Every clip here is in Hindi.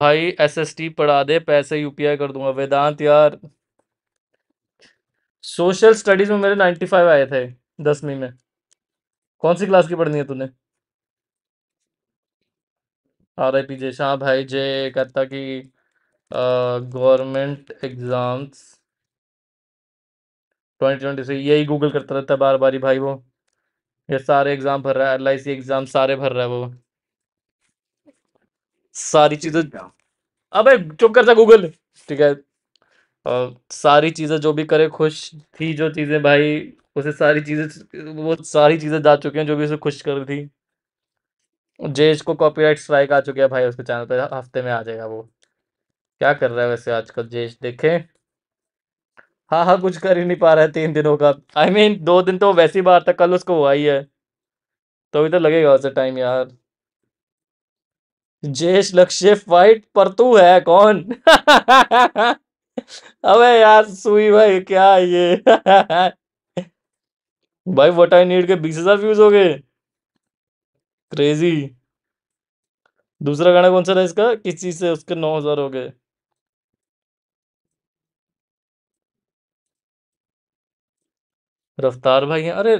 भाई एसएसटी पढ़ा दे पैसे यूपीआई कर दूंगा वेदांत यार सोशल स्टडीज में मेरे नाइन्टी फाइव आए थे दसवीं में कौन सी क्लास की पढ़नी है तूने R I P J Shah भाई जे कहता कि गवर्नमेंट एग्जाम्स ट्वेंटी ट्वेंटी से यही गूगल करता रहता है बार बार ही भाई वो ये सारे एग्ज़ाम भर रहा है एल आई सी एग्ज़ाम सारे भर रहा है वो सारी चीजें अबे चुप कर जा गूगल ठीक है और सारी चीजें जो भी करे खुश थी जो चीजें भाई उसे सारी चीजें वो सारी चीजें जा चुकी हैं जो भी उसे खुश कर थी जेज को कॉपीराइट स्ट्राइक आ चुकी है भाई उसके चैनल पे हफ्ते में आ जाएगा वो क्या कर रहा है वैसे आजकल जेज देखे हाँ हाँ कुछ कर ही नहीं पा रहा है तीन दिनों का आई I मीन mean, दो दिन तो वैसी बार था कल उसको हुआ ही है तो अभी तो लगेगा उसे टाइम यार जयेश लक्ष्य फाइट पर तू है कौन अबे यार सुई भाई क्या ये भाई वट आई नीड के बीस हजार व्यूज हो गए क्रेजी दूसरा गाना कौन सा था इसका किसी से उसके नौ हजार हो गए रफ्तार भाई हैं अरे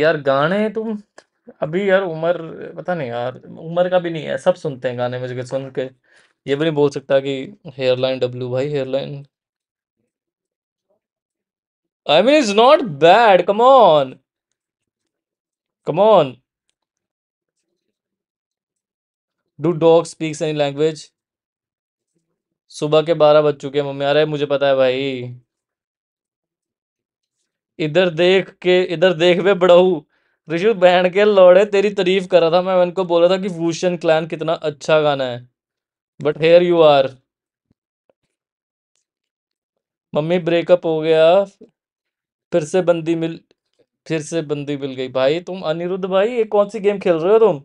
यार गाने तुम अभी यार उम्र पता नहीं यार उम्र का भी नहीं है सब सुनते हैं गाने मुझे सुन के ये भी नहीं बोल सकता कि हेयरलाइन डब्लू भाई hairline I mean is not bad come on come on do dog speaks any language सुबह के बारह बज चुके हैं मम्मी अरे मुझे पता है भाई इधर देख के इधर देख वे बड़ा ऋषु बहन के लोड़े तेरी तारीफ कर रहा था मैं उनको बोल रहा था कि वूशन क्लैन कितना अच्छा गाना है but here you are mummy breakup हो गया फिर से बंदी मिल फिर से बंदी मिल गई भाई तुम अनिरुद्ध भाई ये कौन सी गेम खेल रहे हो तुम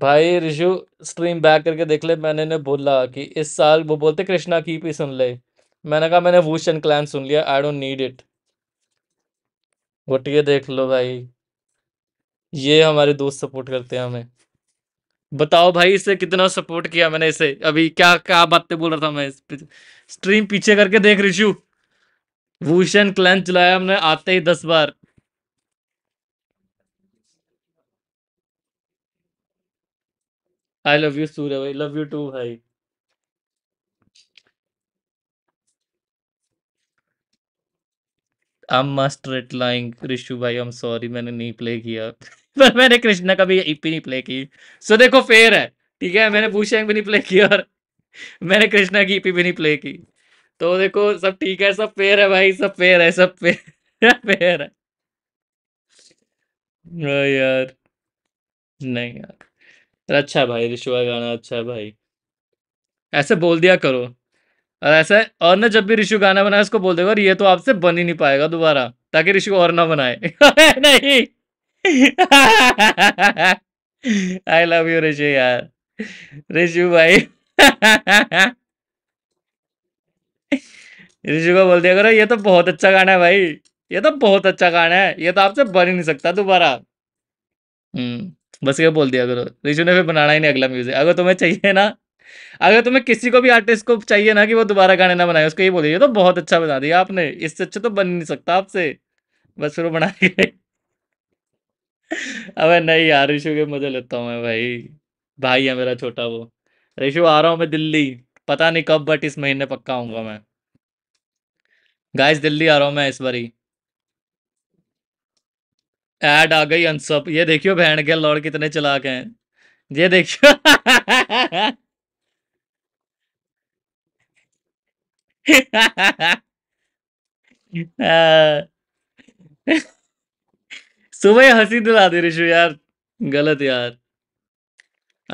भाई ऋषु स्ट्रीम बैक करके देख ले मैंने ने बोला कि इस साल वो बोलते कृष्णा की भी सुन ले मैंने कहा मैंने वूशन क्लैन सुन लिया I don't need it but ये देख लो भाई ये हमारे दोस्त सपोर्ट करते हैं हमें बताओ भाई इसे कितना सपोर्ट किया मैंने इसे अभी क्या क्या बातें बोल रहा था मैं स्ट्रीम पीछे करके देख रिशु भूषण क्लैन चलाया हमने आते ही दस बार आई लव यू सूर्य भाई लव यू टू भाई लाइंग भाई आई एम सॉरी मैंने नहीं प्ले किया पर मैंने कृष्णा का भी ईपी e नहीं प्ले की सो so, देखो फेयर है ठीक है मैंने भी नहीं प्ले किया और मैंने कृष्णा की ईपी e भी नहीं प्ले की तो देखो सब ठीक है सब फेयर है भाई सब फेयर है सब फेयर फेयर है हाँ यार नहीं यार अच्छा भाई रिशु भाई गाना अच्छा भाई ऐसे बोल दिया करो और ऐसा है और ना जब भी ऋषि गाना बनाए उसको बोल देगा और ये तो आपसे बन ही नहीं पाएगा दोबारा ताकि को और ना बनाए नहीं आई लव यू ऋषि यार ऋषि भाई ऋषि को बोल दिया करो ये तो बहुत अच्छा गाना है भाई ये तो बहुत अच्छा गाना है ये तो आपसे बन ही नहीं सकता दोबारा हम्म बस ये बोल दिया करो ऋषु ने फिर बनाना ही नहीं अगला म्यूजिक अगर तुम्हें चाहिए ना अगर तुम्हें किसी को भी आर्टिस्ट को चाहिए ना कि वो दोबारा गाने ना बनाए उसको ये बोलिए तो बहुत अच्छा बना दिया आपने इससे अच्छा तो बन नहीं सकता आपसे बस फिर बना के अब नहीं यार ऋषु के मजे लेता हूँ मैं भाई भाई है मेरा छोटा वो ऋषु आ रहा हूँ मैं दिल्ली पता नहीं कब बट इस महीने पक्का आऊंगा मैं गाइस दिल्ली आ रहा हूँ मैं इस बारी एड आ गई अनसब ये देखियो बहन के लॉर्ड कितने चलाक हैं ये देखियो सुबह हंसी दिला दे रिशु यार, गलत यार।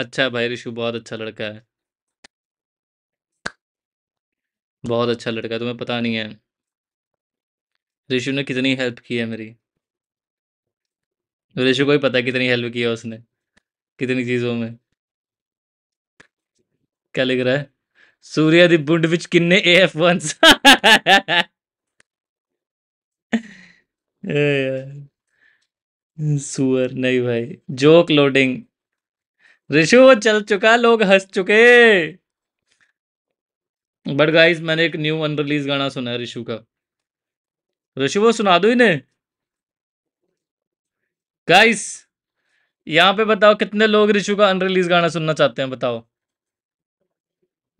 अच्छा भाई रिशु बहुत अच्छा लड़का है। बहुत अच्छा लड़का तुम्हें पता नहीं है। रिशु ने कितनी हेल्प की है मेरी। रिशु को ही पता है कितनी हेल्प की है उसने, कितनी चीज़ों में। क्या लिख रहा है? सूर्या की बुंड किन्ने kinne एफ वन सुअर नहीं भाई जोक लोडिंग रिशु चल चुका लोग हंस चुके बट गाइस मैंने एक न्यू अनरिलीज गाना सुना है रिशु का रिशु वो सुना दो इन्हें गाइस यहाँ पे बताओ कितने लोग रिशु का अनरिलीज गाना सुनना चाहते हैं बताओ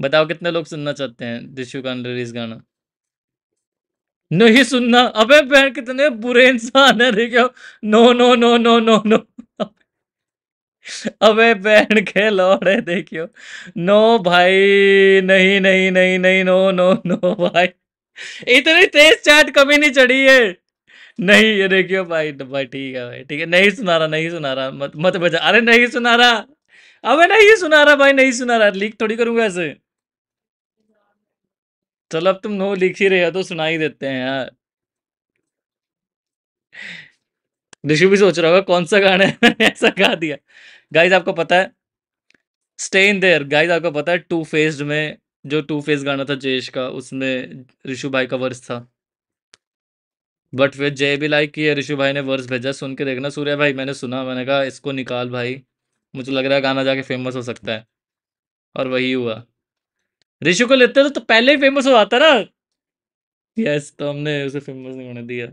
बताओ कितने लोग सुनना चाहते हैं दिशु कान रिलीज गाना नहीं सुनना अबे बहन कितने बुरे इंसान है देखो no no no no no no अबे बहन के लौड़े देखियो नो भाई नहीं नहीं नहीं नहीं नो नो नो भाई इतनी तेज चैट कभी नहीं चढ़ी है नहीं ये देखियो भाई भाई ठीक है भाई ठीक है नहीं सुना रहा नहीं सुना रहा मत मत बजा अरे नहीं सुना रहा अबे नहीं सुना रहा भाई नहीं सुना रहा लीक थोड़ी करूंगा ऐसे चलो अब तुम नो लिख ही रहे हो तो सुना ही देते हैं यार ऋषि भी सोच रहा होगा कौन सा गाना है ऐसा गा दिया गाइज आपको पता है स्टे इन देयर गाइज आपको पता है टू फेस्ड में जो टू फेस गाना था जयेश का उसमें ऋषु भाई का वर्स था बट फिर जय भी लाइक किया ऋषु भाई ने वर्स भेजा सुन के देखना सूर्य भाई मैंने सुना मैंने कहा इसको निकाल भाई मुझे लग रहा है गाना जाके फेमस हो सकता है और वही हुआ ऋषु को लेते तो, तो पहले ही फेमस हो जाता ना यस तो हमने उसे फेमस नहीं होने दिया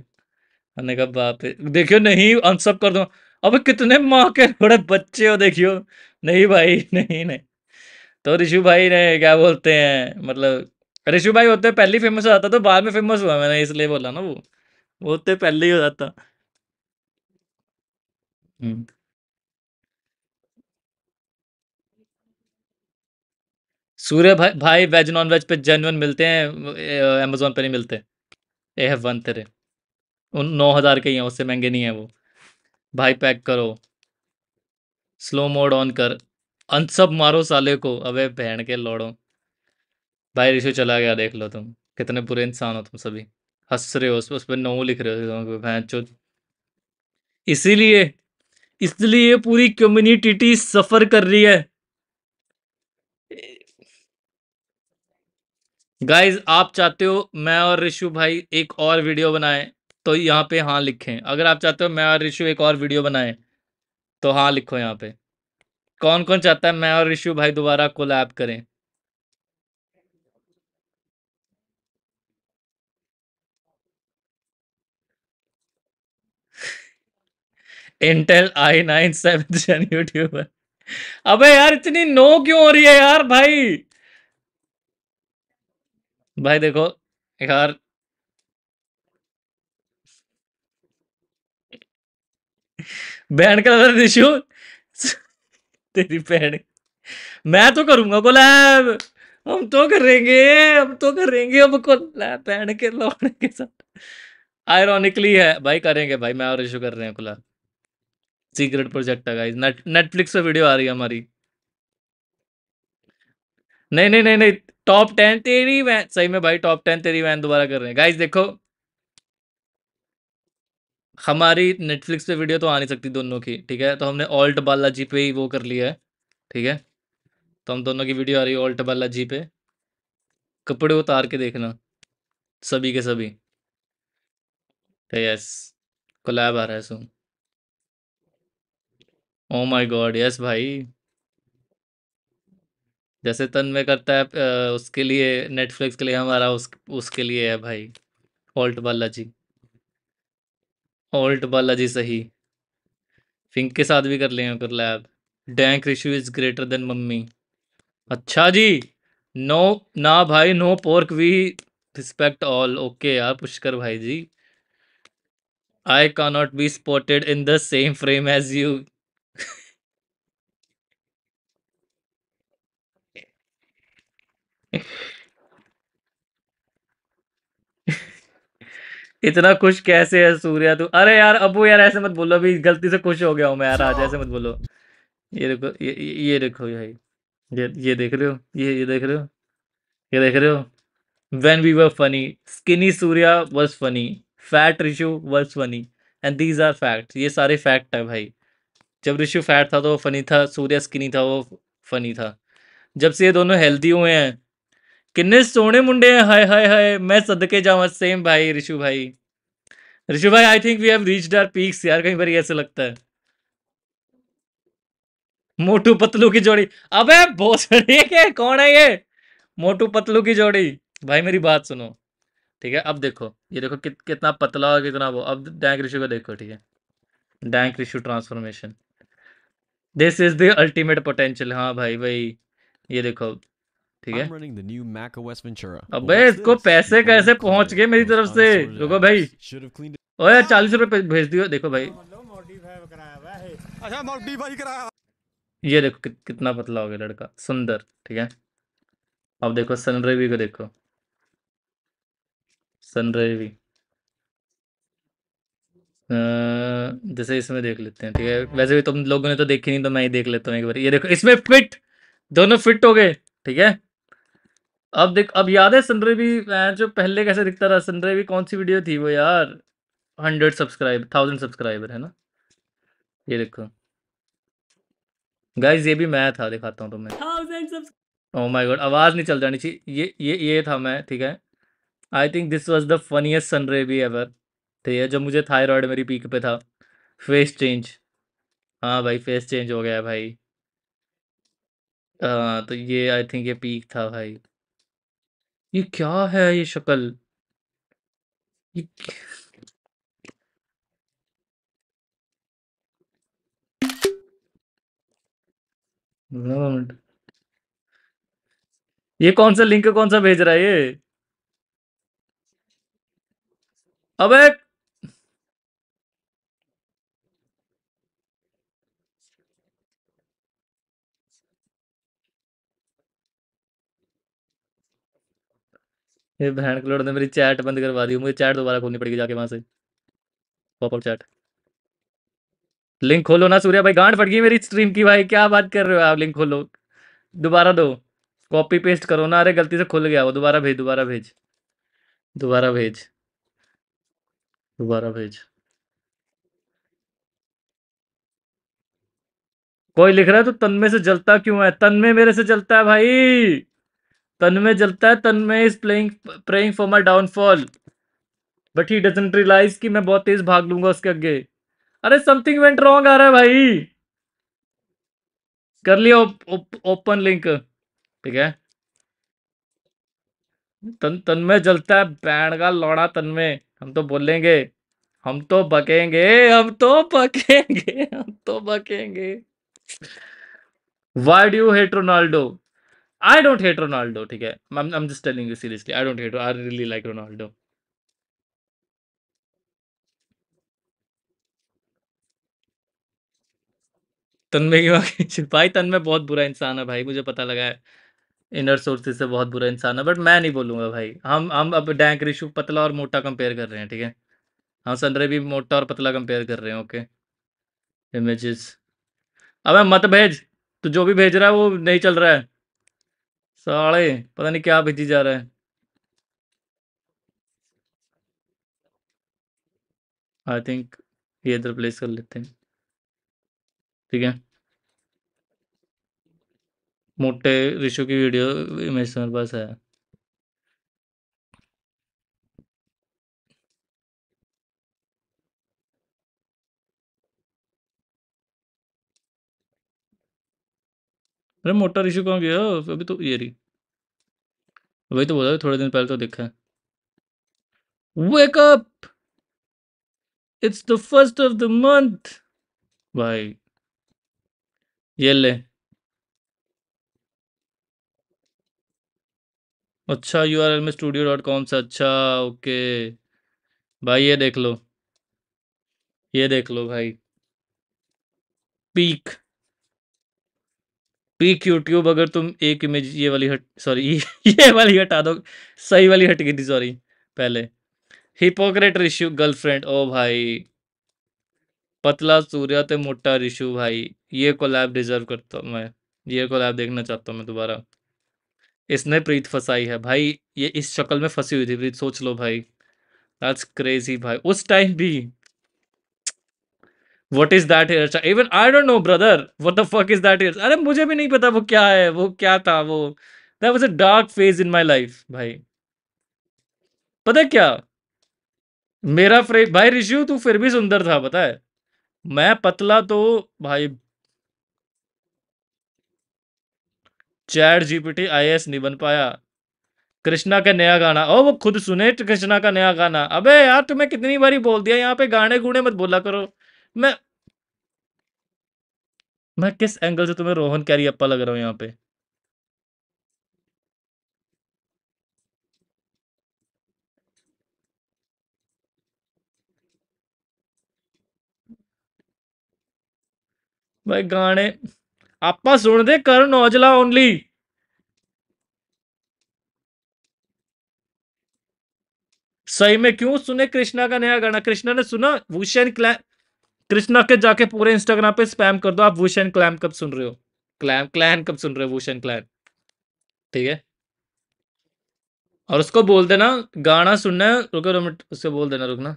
हमने कहा बाप देखियो नहीं अनसब कर दो अब कितने माँ के थोड़े बच्चे हो देखियो नहीं भाई नहीं नहीं तो ऋषु भाई ने क्या बोलते हैं मतलब ऋषु भाई होते पहले ही फेमस हो जाता तो बाद में फेमस हुआ मैंने इसलिए बोला ना वो वो होते पहले ही हो जाता हम्म सूर्य भाई भाई वेज नॉन वेज पे जेनुअन मिलते हैं अमेजोन पे नहीं मिलते ए हैव वन तेरे उन नौ हज़ार के ही हैं उससे महंगे नहीं हैं वो भाई पैक करो स्लो मोड ऑन कर सब मारो साले को अबे बहन के लौड़ो भाई रिशु चला गया देख लो तुम कितने बुरे इंसान हो तुम सभी हंस रहे हो उस, उस पर नो लिख रहे हो भैन चो इसीलिए इसलिए पूरी कम्युनिटी सफ़र कर रही है गाइज आप चाहते हो मैं और ऋषु भाई एक और वीडियो बनाए तो यहाँ पे हाँ लिखें अगर आप चाहते हो मैं और ऋषु एक और वीडियो बनाए तो हाँ लिखो यहाँ पे कौन कौन चाहता है मैं और ऋषु भाई दोबारा कोलैब करें Intel I nine seven YouTuber अबे यार इतनी नो क्यों हो रही है यार भाई भाई देखो यार बैंड का इशू तेरी बैंड मैं तो करूंगा बोला हम तो करेंगे हम तो करेंगे अब को बैंड के लौटने के साथ आयरॉनिकली है भाई करेंगे भाई मैं और इशू कर रहे हैं खुला सीक्रेट प्रोजेक्ट है गाइस नेटफ्लिक्स पे वीडियो आ रही है हमारी नहीं नहीं नहीं नहीं टॉप टेन तेरी वैन सही में भाई टॉप टेन तेरी वैन दोबारा कर रहे हैं गाइस देखो हमारी नेटफ्लिक्स पे वीडियो तो आ नहीं सकती दोनों की ठीक है तो हमने ऑल्ट बालाजी पे ही वो कर लिया है ठीक है तो हम दोनों की वीडियो आ रही है ऑल्ट बालाजी पे कपड़े उतार के देखना सभी के सभी तो यस कोलैब आ रहा है so oh my god yes भाई जैसे तन्मय करता है उसके लिए नेटफ्लिक्स के लिए हमारा उस उसके लिए है भाई ऑल्ट बालाजी ऑल्ट बालाजी सही फिंक के साथ भी कर लेंगे collab Dank Rishu is greater than mummy अच्छा जी नो ना भाई no pork we respect all okay यार पुष्कर भाई ji I cannot be spotted in the same frame as you इतना खुश कैसे है सूर्या तू अरे यार अबू यार ऐसे मत बोलो अभी गलती से खुश हो गया हूँ मैं यार आज ऐसे मत बोलो ये देखो ये ये देखो भाई ये ये देख रहे हो ये ये देख रहे हो ये देख रहे हो when we were funny skinny Surya was funny fat Rishu was funny and these are fact ये सारे फैक्ट है भाई जब रिशु फैट था तो वो फनी था सूर्या स्किनी था वो फनी था जब से ये दोनों हेल्दी हुए हैं किन्ने सोने मुंडे हैं हाय हाय हाय मैं सदके जावा सेम भाई ऋषु भाई ऋषु भाई I think we have reached our peaks यार कहीं पर ऐसे लगता है मोटू पतलू की जोड़ी अबे भोसड़ी के कौन है ये मोटू पतलू की जोड़ी भाई मेरी बात सुनो ठीक है अब देखो ये देखो कित, कितना पतला और कितना वो अब डैंक ऋषु को देखो ठीक है Dank Rishu transformation this is the ultimate potential हाँ भाई भाई ये देखो ठीक है अबे इसको पैसे कैसे पहुंच गए मेरी तरफ से रुको भाई ओए चालीस रुपए भेज दियो देखो भाई अच्छा, ये देखो कि, कितना पतला हो गया लड़का सुंदर ठीक है अब देखो सनरेवी को देखो सनरेवी जैसे इसमें देख लेते हैं ठीक है वैसे भी तुम लोगों ने तो देखी नहीं तो मैं ही देख लेता हूँ एक बार ये देखो इसमें फिट दोनों फिट हो गए ठीक है अब देख अब याद है संडे भी मैं जो पहले कैसे दिखता रहा संडे भी कौन सी वीडियो थी वो यार हंड्रेड सब्सक्राइब थाउजेंड सब्सक्राइबर है ना ये देखो गाइज ये भी मैं था दिखाता हूँ तुम्हें ओ माय गॉड आवाज़ नहीं चल जानी चाहिए ये ये ये था मैं ठीक है I think this was the funniest sunray भी एवर ठीक है जब मुझे थायराइड मेरी पीक पे था फेस चेंज हाँ भाई फेस चेंज हो गया भाई आ, तो ये आई थिंक ये पीक था भाई ये क्या है ये शक्ल? ये ये कौन सा लिंक कौन सा भेज रहा है ये अबे ये बहन क्लोड ने मेरी चैट बंद करवा दी मुझे चैट दोबारा खोलनी पड़ेगी जाके वहां से पॉपअप चैट लिंक खोलो ना सूर्या भाई गांड फट गई मेरी स्ट्रीम की भाई क्या बात कर रहे हो आप लिंक खोलो दोबारा दो कॉपी पेस्ट करो ना अरे गलती से खुल गया वो दोबारा भेज दोबारा भेज दोबारा भेज दोबारा भेज कोई लिख रहा है तो तन में से जलता क्यों है तन में मेरे से जलता है भाई तन्मय जलता है Tanmay is playing praying for my downfall but he doesn't realise कि मैं बहुत तेज भाग लूंगा उसके आगे अरे समथिंग वेंट रॉन्ग आ रहा है भाई कर लिया ओपन लिंक ठीक है तन तन्मय जलता है बैंड का लौड़ा तन्मय हम तो बोलेंगे हम तो बकेंगे हम तो बकेंगे हम तो बकेंगे why do hate Ronaldo I don't hate Ronaldo, okay? I'm, I'm just telling you seriously. I don't hate I really like Ronaldo. Tanmay की वाकई भाई तन्मय बहुत बुरा इंसान है भाई मुझे पता लगा है। इनर सोर्सेज से बहुत बुरा इंसान है बट मैं नहीं बोलूंगा भाई। हम हम अब डैंक ऋषु पतला और मोटा कंपेयर कर रहे हैं, ठीक है? हम संद्रे भी मोटा और पतला कंपेयर कर रहे हैं, ओके। इमेजेस अबे मत भेज! तू जो भी भेज रहा है वो नहीं चल रहा है। साले पता नहीं क्या भेजी जा रहा है आई थिंक ये इधर प्लेस कर लेते हैं ठीक है मोटे रिशो की वीडियो इमेज मेरे पास है अरे मोटर इशू कहाँ गया अभी तो ये रही वही तो बोला थोड़े दिन पहले तो देखा है wake up it's the first of the month भाई ये ले अच्छा यू आर एल में स्टूडियो डॉट कॉम से अच्छा ओके भाई ये देख लो ये देख लो भाई पीक पीक यूट्यूब अगर तुम एक इमेज ये वाली हट सॉरी ये वाली हटा दो सही वाली हट गई थी सॉरी पहले हिपोक्रेट रिशु गर्लफ्रेंड ओ भाई पतला सूर्य ते मोटा रिशु भाई ये कोलैब डिजर्व करता हूँ मैं ये कोलैब देखना चाहता हूँ मैं दोबारा इसने प्रीत फंसाई है भाई ये इस शक्ल में फंसी हुई थी प्रीत सोच लो भाई दैट्स क्रेजी भाई उस टाइम भी what is that hair style even I don't know brother what the fuck is that hair अरे मुझे भी नहीं पता वो क्या है वो क्या था वो that was a dark phase in my life भाई पता क्या मेरा फ्रे भाई ऋषि तू फिर भी सुंदर था पता है मैं पतला तो भाई चैट जीपीटी आई एस नहीं बन पाया कृष्णा का नया गाना ओ वो खुद सुने कृष्णा का नया गाना अबे यार तुम्हें कितनी बारी बोल दिया यहाँ पे गाने गुणे मत बोला करो मैं मैं किस एंगल से तुम्हें रोहन अप्पा लग रहा हूं यहां पे भाई गाने आप दे करण औजला ओनली सही में क्यों सुने कृष्णा का नया गाना कृष्णा ने सुना भूषण कृष्णा के जाके पूरे इंस्टाग्राम पे स्पैम कर दो आप वुश क्लैम कब सुन रहे हो क्लैम क्लैन कब सुन रहे हो वुश क्लैन ठीक है और उसको बोल देना गाना सुनना है रुको रो मिनट उससे बोल देना रुकना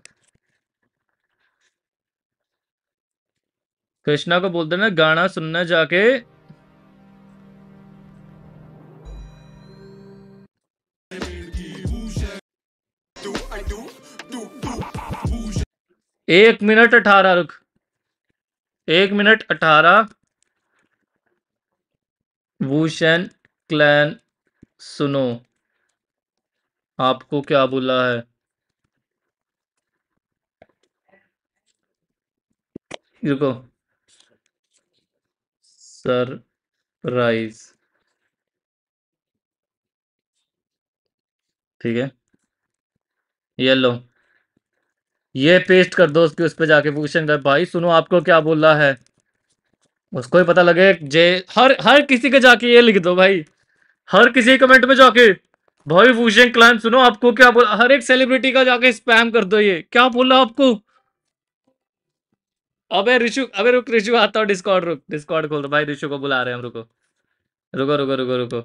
कृष्णा को बोल देना गाना सुनना जाके एक मिनट अठारह रुख एक मिनट अठारह भूषण क्लैन सुनो आपको क्या बोला है रुको सरप्राइज ठीक है येलो ये पेस्ट कर दो उसके उस पर जाके पूछें कर भाई सुनो आपको क्या बोल रहा है उसको ही पता लगे जे हर हर किसी के जाके ये लिख दो भाई हर किसी कमेंट में जाके भाई भूषण क्लाइम सुनो आपको क्या बोला हर एक सेलिब्रिटी का जाके स्पैम कर दो ये क्या बोल रहा आपको अबे ऋषु अबे रुक ऋषु आता हूँ डिस्कॉर्ड रुक डिस्कॉर्ड खोल दो भाई ऋषु को बुला रहे हैं हम रुको रुको रुको रुको रुको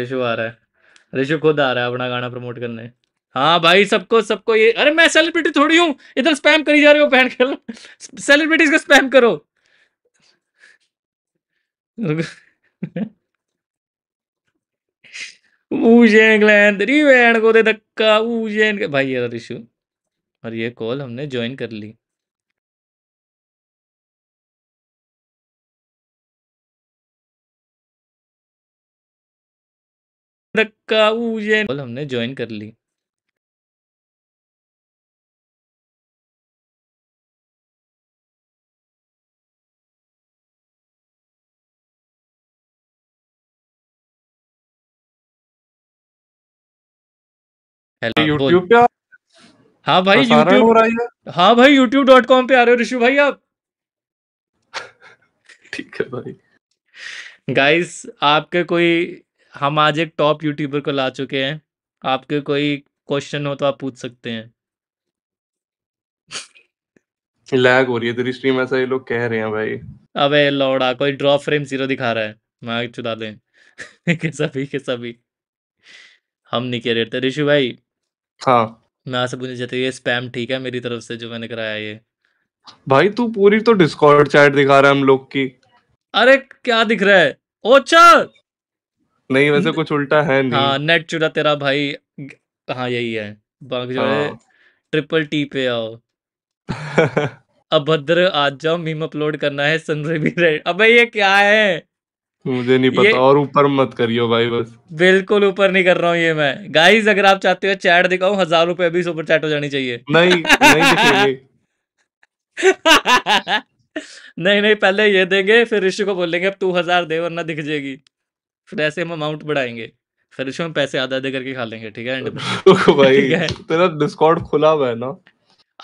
ऋषु आ रहा है ऋषु खुद आ रहा है अपना गाना प्रमोट करने हाँ भाई सबको सबको ये अरे मैं सेलिब्रिटी थोड़ी हूँ इधर स्पैम करी जा रही हो पहन खेल सेलिब्रिटीज का स्पैम करो ऊजेन ग्लैंड को दे धक्का भाई ये रिशु तो और ये कॉल हमने ज्वाइन कर ली धक्का ऊजैन कॉल हमने ज्वाइन कर ली हेलो यूट्यूब पे हाँ भाई यूट्यूब हाँ भाई यूट्यूब डॉट कॉम पे आ रहे हो ऋषु भाई आप ठीक है भाई गाइस आपके कोई हम आज एक टॉप यूट्यूबर को ला चुके हैं आपके कोई क्वेश्चन हो तो आप पूछ सकते हैं लैग हो रही है तेरी स्ट्रीम ऐसा ये लोग कह रहे हैं भाई अबे लौड़ा कोई ड्रॉप फ्रेम जीरो दिखा रहा है मैं चुदा दें के सभी के सभी हम नहीं कह रहे थे ऋषि भाई हाँ। मैं से पूछना चाहता ये स्पैम ठीक है मेरी तरफ से जो मैंने कराया ये? भाई तू पूरी तो डिस्कॉर्ड चैट दिखा रहा है हम लोग की। अरे क्या दिख रहा है? ओचा! नहीं वैसे कुछ उल्टा है नहीं। हाँ नेट चुरा तेरा भाई हाँ यही है। बाकी जो है ट्रिपल हाँ। टी पे आओ। अभद्र आज जाओ मीम अपलोड करना है सन रे भी रेड अबे ये क्या है? मुझे नहीं पता और ऊपर मत करियो भाई बस बिल्कुल ऊपर नहीं कर रहा हूँ ये मैं गाइस अगर आप चाहते हो चैट दिखाऊं हजार रुपए अभी सुपर चैट हो जानी चाहिए नहीं नहीं नहीं नहीं पहले ये देंगे फिर ऋषि को बोलेंगे अब तू हजार दे वरना दिख जाएगी फिर ऐसे हम अमाउंट बढ़ाएंगे फिर ऋषि हम पैसे आधा दे करके खा लेंगे ठीक है भाई तेरा डिस्कॉर्ड खुला हुआ है ना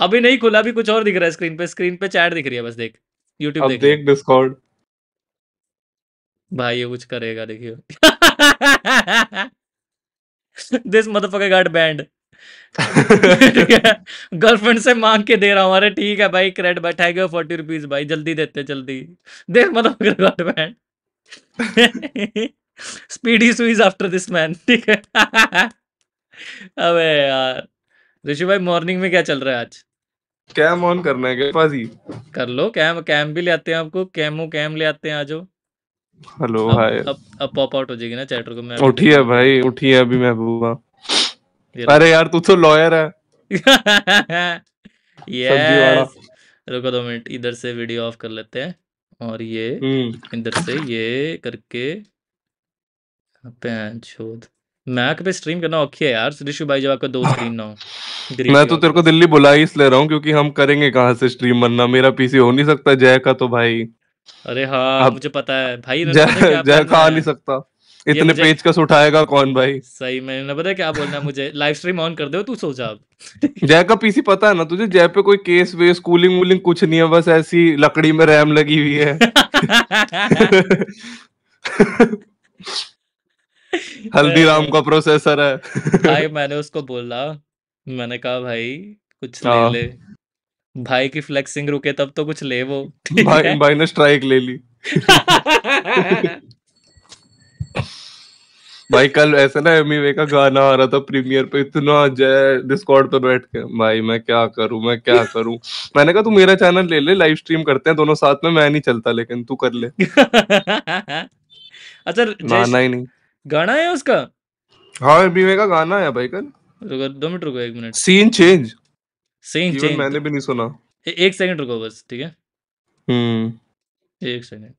अभी नहीं खुला अभी कुछ और दिख रहा है स्क्रीन पे स्क्रीन पे चैट दिख रही है बस देख यूट्यूब देख डिस्कॉर्ड भाई ये कुछ करेगा देखियो this motherfucker got banned girlfriend से मांग के दे रहा हूँ अरे ठीक है भाई क्रेड बैठाएगा फोर्टी रुपीज भाई जल्दी देते जल्दी देख मदरफकर गॉट बैंड स्पीडी सुइज आफ्टर दिस मैन ठीक है अबे यार ऋषि भाई मॉर्निंग में क्या चल रहा है आज कैम ऑन करना है पास ही कर लो कैम कैम भी ले आते हैं आपको कैमो कैम ले आते हैं आज हेलो हाय अब अब पॉप आउट हो जाएगी ना चैटर को मैं उठिए भाई उठिए अभी महबूबा अरे यार तू तो लॉयर है यस रुको दो मिनट इधर से वीडियो ऑफ कर लेते हैं और ये हम्म। इधर से ये करके पैंचोद मैक पे स्ट्रीम करना ओके है यार ऋषु भाई जब आपका दो स्क्रीन ना हो मैं तो तेरे को दिल्ली बुला ही इसलिए रहा हूँ क्योंकि हम करेंगे कहाँ से स्ट्रीम बनना मेरा पीसी हो नहीं सकता जय का तो भाई अरे हाँ अब मुझे पता है भाई जय जय खा नहीं सकता इतने पेज का उठाएगा कौन भाई सही मैंने पता है क्या बोलना है मुझे लाइव स्ट्रीम ऑन कर दो तू सो जा जय का पीसी पता है ना तुझे जय पे कोई केस वे स्कूलिंग वूलिंग कुछ नहीं है बस ऐसी लकड़ी में रैम लगी हुई है हल्दीराम का प्रोसेसर है भाई मैंने उसको बोला मैंने कहा भाई कुछ हाँ। ले ले भाई की फ्लेक्सिंग रुके तब तो कुछ ले वो भाई है भाई ने स्ट्राइक ले ली भाई कल ऐसे ना एमीवे e का गाना आ रहा था प्रीमियर पे इतना जय डिस्कॉर्ड पर बैठ के भाई मैं क्या करूं मैं क्या करूं मैंने कहा तू मेरा चैनल ले ले लाइव स्ट्रीम करते हैं दोनों साथ में मैं नहीं चलता लेकिन तू कर ले अच्छा माना जय ही नहीं गाना है उसका हाँ एमीवे e का गाना है भाई कल रुको दो मिनट रुको एक minute scene change same change मैंने भी नहीं सुना ए, एक सेकंड रुको बस ठीक है हम्म एक सेकंड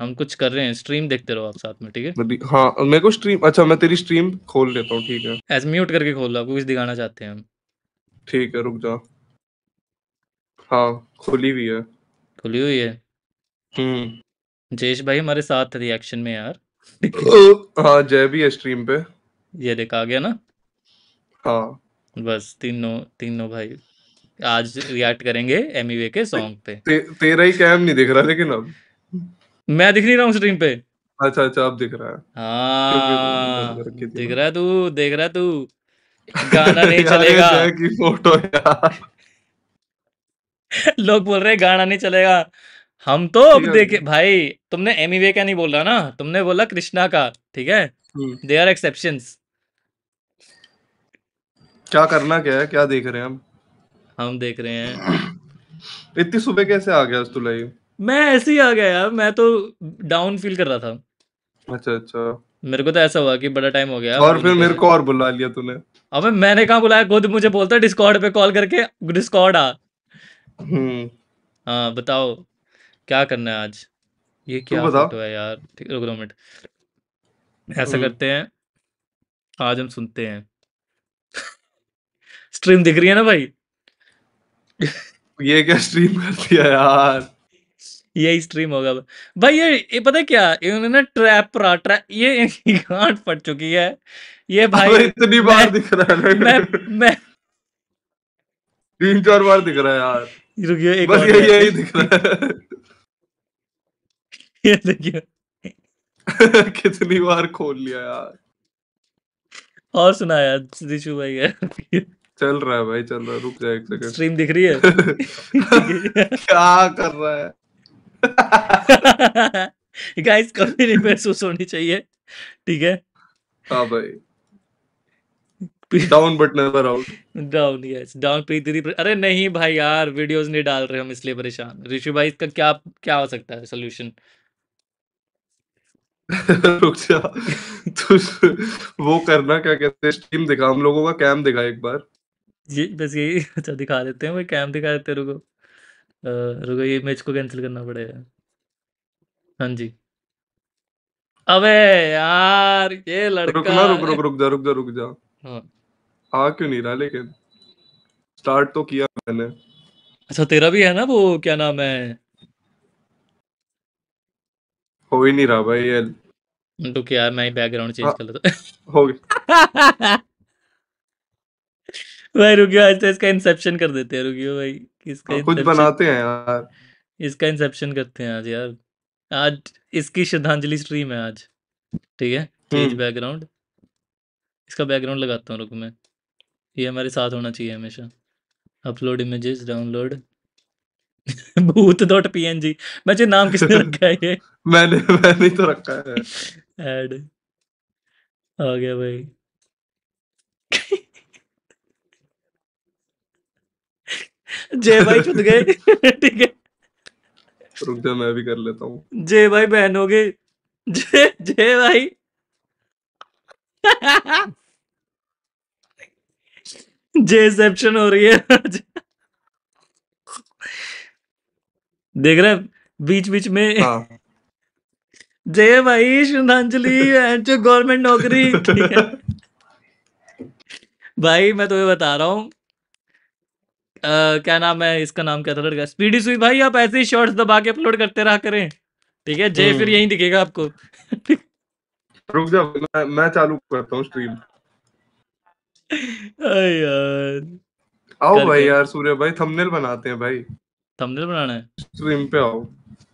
हम कुछ कर रहे हैं स्ट्रीम देखते रहो आप साथ में ठीक है हाँ मेरे को स्ट्रीम अच्छा मैं तेरी स्ट्रीम खोल लेता हूँ ठीक है एज म्यूट करके खोल लो आपको कुछ दिखाना चाहते हैं हम ठीक है रुक जा हाँ खुली हुई है खुली हुई है हम्म जयेश भाई हमारे साथ रिएक्शन में यार हाँ जय भी है स्ट्रीम पे ये देखा गया ना हाँ बस तीनों तीनों भाई आज रिएक्ट करेंगे एमीवे e के सॉन्ग पे ते, तेरा ही कैम नहीं दिख रहा लेकिन अब मैं दिख नहीं रहा हूँ स्ट्रीम पे अच्छा अच्छा अब दिख रहा है हाँ दिख रहा है तू देख रहा तू गाना नहीं चलेगा की फोटो लोग बोल रहे गाना नहीं चलेगा हम तो अब देखे भाई तुमने एमीवे e का नहीं बोला ना तुमने बोला कृष्णा का ठीक है दे आर एक्सेप्शन क्या करना क्या है क्या देख रहे हैं हम हम देख रहे हैं इतनी सुबह कैसे आ गया तू लाइव मैं ऐसे ही आ गया यार मैं तो डाउन फील कर रहा था अच्छा अच्छा मेरे को तो ऐसा हुआ कि बड़ा टाइम हो गया और फिर मेरे को और बुला लिया तूने अबे मैंने कहा बुलाया खुद मुझे बोलता डिस्कॉर्ड पे कॉल करके डिस्कॉर्ड आ हम्म। हाँ बताओ क्या करना है आज ये क्या फोटो है यार रुक रुक मिनट ऐसा हम्म। करते हैं आज हम सुनते हैं स्ट्रीम दिख रही है ना भाई ये क्या स्ट्रीम कर दिया यार यही स्ट्रीम होगा भाई ये ये पता है क्या इन्होंने ना ट्रैप ट्रैप ये गांठ पड़ चुकी है ये भाई इतनी बार दिख रहा है मैं मैं तीन चार बार दिख रहा है यार रुकिए एक बस ये यही दिख रहा है ये देखिए कितनी बार खोल लिया यार और सुनाया ऋषु भाई यार चल रहा है भाई चल रहा है रुक जाए एक सेकंड स्ट्रीम दिख रही है क्या कर रहा है गाइस कभी नहीं महसूस होनी चाहिए ठीक है हाँ भाई down but never out down yes down Preet दीदी अरे नहीं भाई यार वीडियोस नहीं डाल रहे हम इसलिए परेशान ऋषि भाई इसका क्या क्या हो सकता है सोल्यूशन रुक जा तो वो करना क्या कहते हैं स्ट्रीम दिखा हम लोगों का कैम दिखा एक बार ये बस यही अच्छा दिखा देते हैं भाई कैम दिखा देते हैं रुको रुको ये मैच को कैंसिल करना पड़ेगा हाँ जी अबे यार ये लड़का रुक ना रुक रुक रुक जा रुक जा रुक जा हाँ आ क्यों नहीं रहा लेकिन स्टार्ट तो किया मैंने अच्छा तेरा भी है ना वो क्या नाम है हो ही नहीं रहा भाई ये रुक यार मैं बैकग्राउंड हाँ, चेंज कर लेता हो गया भाई रुकियो आज तो इसका इंसेप्शन कर देते हैं रुकियो भाई किसका हाँ, कुछ बनाते हैं यार इसका इंसेप्शन करते हैं आज यार आज इसकी श्रद्धांजलि स्ट्रीम है आज ठीक है चेंज बैकग्राउंड हम्म। इसका बैकग्राउंड लगाता हूँ रुक मैं ये हमारे साथ होना चाहिए हमेशा अपलोड इमेजेस डाउनलोड भूत डॉट पी एन जी बच्चे नाम किसने रखा है ये मैंने मैंने तो रखा है ऐड आ गया भाई जय भाई छुट गए ठीक है रुक जा मैं भी कर लेता हूँ जय भाई बहन हो गई जय जय भाई जेसेप्शन हो रही है देख रहा है बीच बीच में हाँ। जय भाई श्रद्धांजलि गवर्नमेंट नौकरी भाई मैं तुम्हें बता रहा हूँ Uh, क्या नाम है इसका नाम क्या था लड़का स्पीडी सुई भाई आप ऐसे ही शॉर्ट्स दबा के अपलोड करते रहा करें ठीक है जय फिर हम्म। यही दिखेगा आपको रुक जा मैं, मैं चालू करता हूँ स्ट्रीम यार आओ भाई यार सूर्य भाई थंबनेल बनाते हैं भाई थंबनेल बनाना है स्ट्रीम पे आओ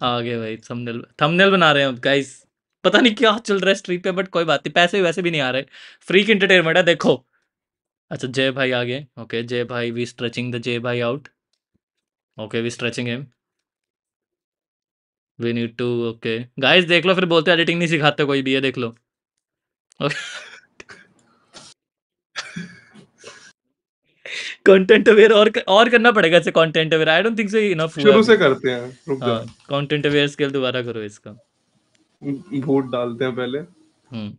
आ गए भाई थंबनेल थंबनेल बना रहे हैं गाइस पता नहीं क्या चल रहा है स्ट्रीम पे बट कोई बात नहीं पैसे वैसे भी नहीं आ रहे फ्री एंटरटेनमेंट है देखो अच्छा जय भाई आगे ओके जय भाई वी स्ट्रेचिंग द जय भाई out okay we stretching him we need to okay guys देख लो फिर बोलते एडिटिंग नहीं सिखाते कोई भी ये देख लो ओके कंटेंट अवेयर और और करना पड़ेगा ऐसे content aware I don't think so enough शुरू से करते हैं रुक जाओ कंटेंट अवेयर स्केल दोबारा करो इसका भूत डालते हैं पहले हम्म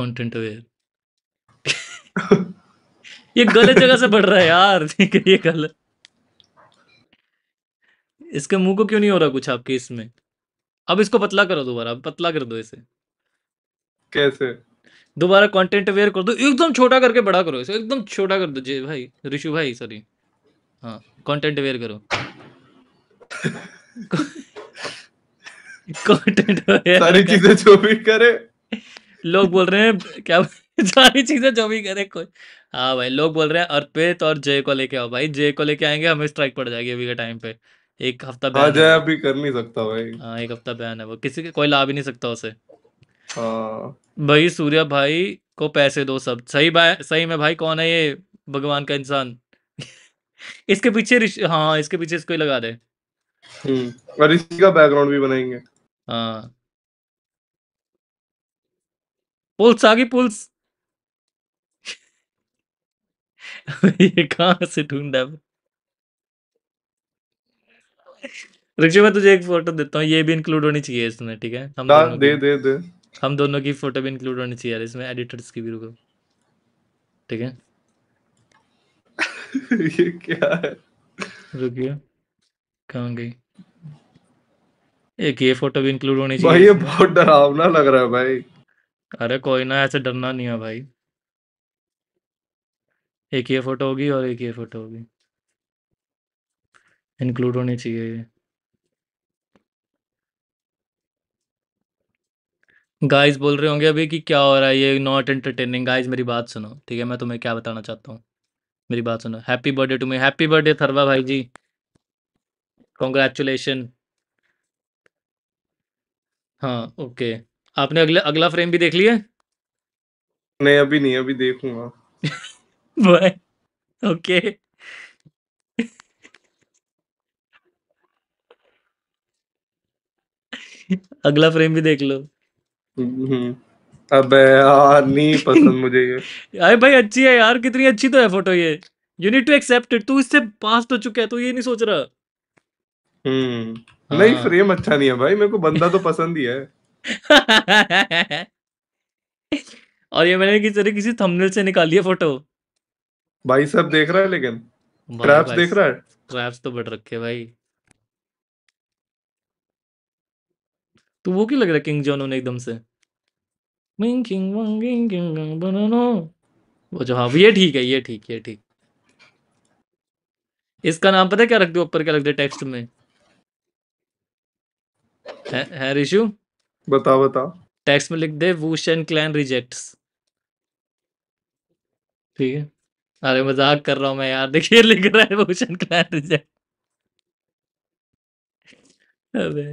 कंटेंट अवेयर ये गलत जगह से बढ़ रहा है यार ठीक है ये गलत इसके मुंह को क्यों नहीं हो रहा कुछ आपके इसमें अब इसको पतला करो दोबारा पतला कर दो इसे कैसे दोबारा कंटेंट अवेयर कर दो एकदम छोटा करके बड़ा करो इसे एकदम छोटा कर दो जी भाई ऋषु भाई सॉरी हाँ कंटेंट अवेयर करो कंटेंट अवेयर सारी चीजें जो भी करे लोग बोल रहे हैं क्या सारी चीजें जो भी करे कोई हाँ भाई लोग बोल रहे हैं अर्पित और जय को लेके आओ भाई जय को लेके आएंगे हमें स्ट्राइक पड़ जाएगी अभी के टाइम पे एक हफ्ता बैन हाँ, जय अभी कर नहीं सकता भाई हाँ एक हफ्ता बैन है वो किसी के कोई ला भी नहीं सकता उसे हाँ। भाई सूर्य भाई को पैसे दो सब सही भाई सही में भाई कौन है ये भगवान का इंसान इसके पीछे हाँ इसके पीछे इसको ही लगा दे हम्म, और इसी का बैकग्राउंड भी बनाएंगे हाँ पुल्स आ गई पुल्स ये कहां से ढूंढा रिक्शा मैं तुझे एक फोटो देता हूँ ये भी इंक्लूड होनी चाहिए इसमें ठीक है हम हाँ, दोनों दे दे दे हम दोनों की फोटो भी इंक्लूड होनी चाहिए इसमें एडिटर्स की भी रुको ठीक है ये क्या है रुकिए कहाँ गई एक ये फोटो भी इंक्लूड होनी चाहिए भाई ये बहुत डरावना लग रहा है भाई अरे कोई ना ऐसे डरना नहीं है भाई एक ये फोटो होगी और एक ये फोटो होगी इंक्लूड होनी चाहिए ये गाइस बोल रहे होंगे अभी कि क्या हो रहा है ये नॉट एंटरटेनिंग गाइस मेरी बात सुनो ठीक है मैं तुम्हें क्या बताना चाहता हूँ मेरी बात सुनो happy birthday to me happy birthday थरवा भाई जी कॉन्ग्रेचुलेशन हाँ ओके okay. आपने अगला अगला फ्रेम भी देख लिया नहीं अभी नहीं अभी देखूंगा बाय ओके अगला फ्रेम भी देख लो हम्म, अबे यार नहीं पसंद मुझे ये अरे भाई अच्छी है यार कितनी अच्छी तो है फोटो ये you need to accept it तू इससे पास तो चुका है तू ये नहीं सोच रहा हम्म हाँ। नहीं फ्रेम अच्छा नहीं है भाई मेरे को बंदा तो पसंद ही है और ये मैंने किस तरह किसी थंबनेल से निकाली है फोटो भाई सब देख रहा है लेकिन ट्रैप्स देख रहा है ट्रैप्स तो बढ़ रखे भाई तो वो क्यों लग रहा है किंग जॉन होने एकदम से वो जो हाँ ये ठीक है ये ठीक ये ठीक इसका नाम पता है क्या रख दो ऊपर क्या रख दे टेक्स्ट में है, है रिशु बता बता टेक्स्ट में लिख दे वूशन क्लैन रिजेक्ट्स ठीक है अरे मजाक कर रहा हूँ मैं यार देखिए लिख रहा है वूशन क्लैन रिजेक्ट अरे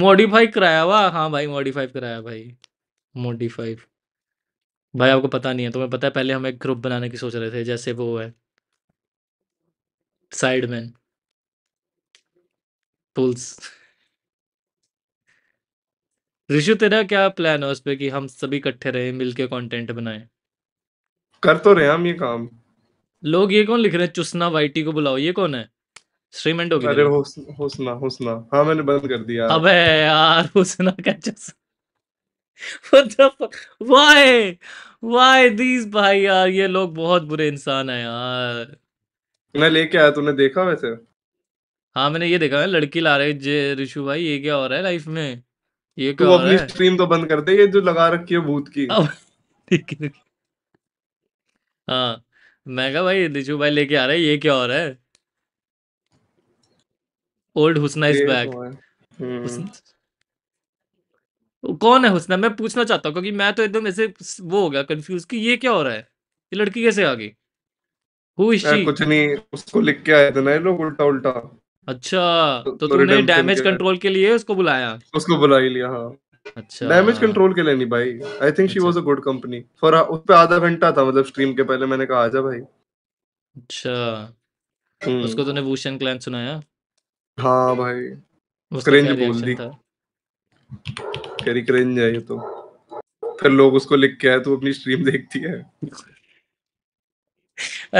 मॉडिफाई कराया हुआ हाँ भाई मॉडिफाई कराया भाई मॉडिफाई भाई आपको पता नहीं है तुम्हें पता है पहले हम एक ग्रुप बनाने की सोच रहे थे जैसे वो है साइडमैन टूल्स ऋषु तेरा क्या प्लान है उस पर कि हम सभी इकट्ठे रहे मिलके कंटेंट बनाए कर तो रहे हम ये काम लोग ये कौन लिख रहे हैं चुसना वाईटी को बुलाओ ये कौन है स्ट्रीम एंड हो गया अरे हुसना हुसना हाँ मैंने बंद कर दिया अब है यार हुसना क्या चुसना वाय वाय दीज भाई यार ये लोग बहुत बुरे इंसान है यार मैं लेके आया तूने देखा वैसे हाँ मैंने ये देखा है लड़की ला रहे जे ऋषु भाई ये क्या हो रहा है लाइफ में ये तो क्या तू अपनी स्ट्रीम तो बंद कर दे ये जो लगा रखी है भूत की ठीक है हाँ मैं कहा भाई रिजू भाई लेके आ रहा है ये क्या हो रहा है ओल्ड हुसना इज बैक कौन है हुसना मैं पूछना चाहता हूँ क्योंकि मैं तो एकदम ऐसे वो हो गया कंफ्यूज कि ये क्या हो रहा है ये लड़की कैसे आ गई हु कुछ नहीं उसको लिख के आया था ना लोग उल्टा उल्टा अच्छा तो, तो तुमने डैमेज कंट्रोल के लिए उसको बुलाया उसको बुला ही लिया हाँ अच्छा डैमेज कंट्रोल के लिए नहीं भाई I think she was a good company for उस पे आधा घंटा था मतलब स्ट्रीम के पहले मैंने कहा आजा भाई अच्छा हम्म। उसको तूने वूशन क्लैन सुनाया हाँ भाई क्रिंज बोल दी कैरी क्रिंज है ये तो फिर लोग उसको लिख के आए तो अपनी स्ट्रीम देखती है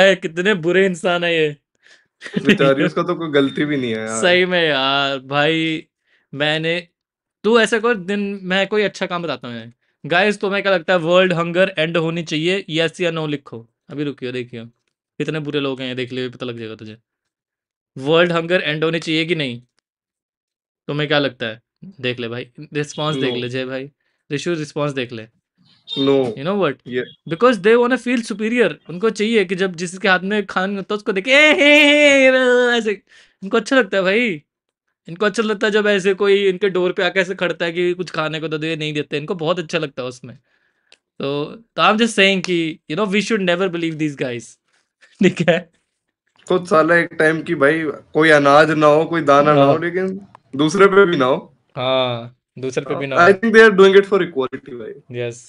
अरे कितने बुरे इंसान है ये बेचारी उसका तो कोई गलती भी नहीं है यार सही में यार भाई मैंने तू ऐसा कर दिन मैं कोई अच्छा काम बताता हूँ गाइस तुम्हें क्या लगता है वर्ल्ड हंगर एंड होनी चाहिए यस या नो लिखो अभी रुकियो देखियो कितने बुरे लोग हैं देख लियो पता लग जाएगा तुझे वर्ल्ड हंगर एंड होनी चाहिए कि नहीं तुम्हें क्या लगता है देख ले भाई रिस्पॉन्स देख ले जय भाई रिशु रिस्पॉन्स देख ले no you know what because they want to feel superior उनको चाहिए कि जब जिसके हाथ में खान होता है तो उसको देखे ऐसे इनको अच्छा लगता है भाई इनको अच्छा लगता है जब ऐसे कोई इनके डोर पे आके ऐसे खड़ता है कि कुछ खाने को तो दे नहीं देते इनको बहुत अच्छा लगता है उसमें तो आई एम जस्ट सेइंग कि you know we should never believe these guys ठीक है कुछ तो साल एक टाइम की भाई कोई अनाज ना हो कोई दाना ना हो हाँ। लेकिन दूसरे पे भी ना हो हाँ दूसरे पे भी ना I think they are doing it for equality भाई यस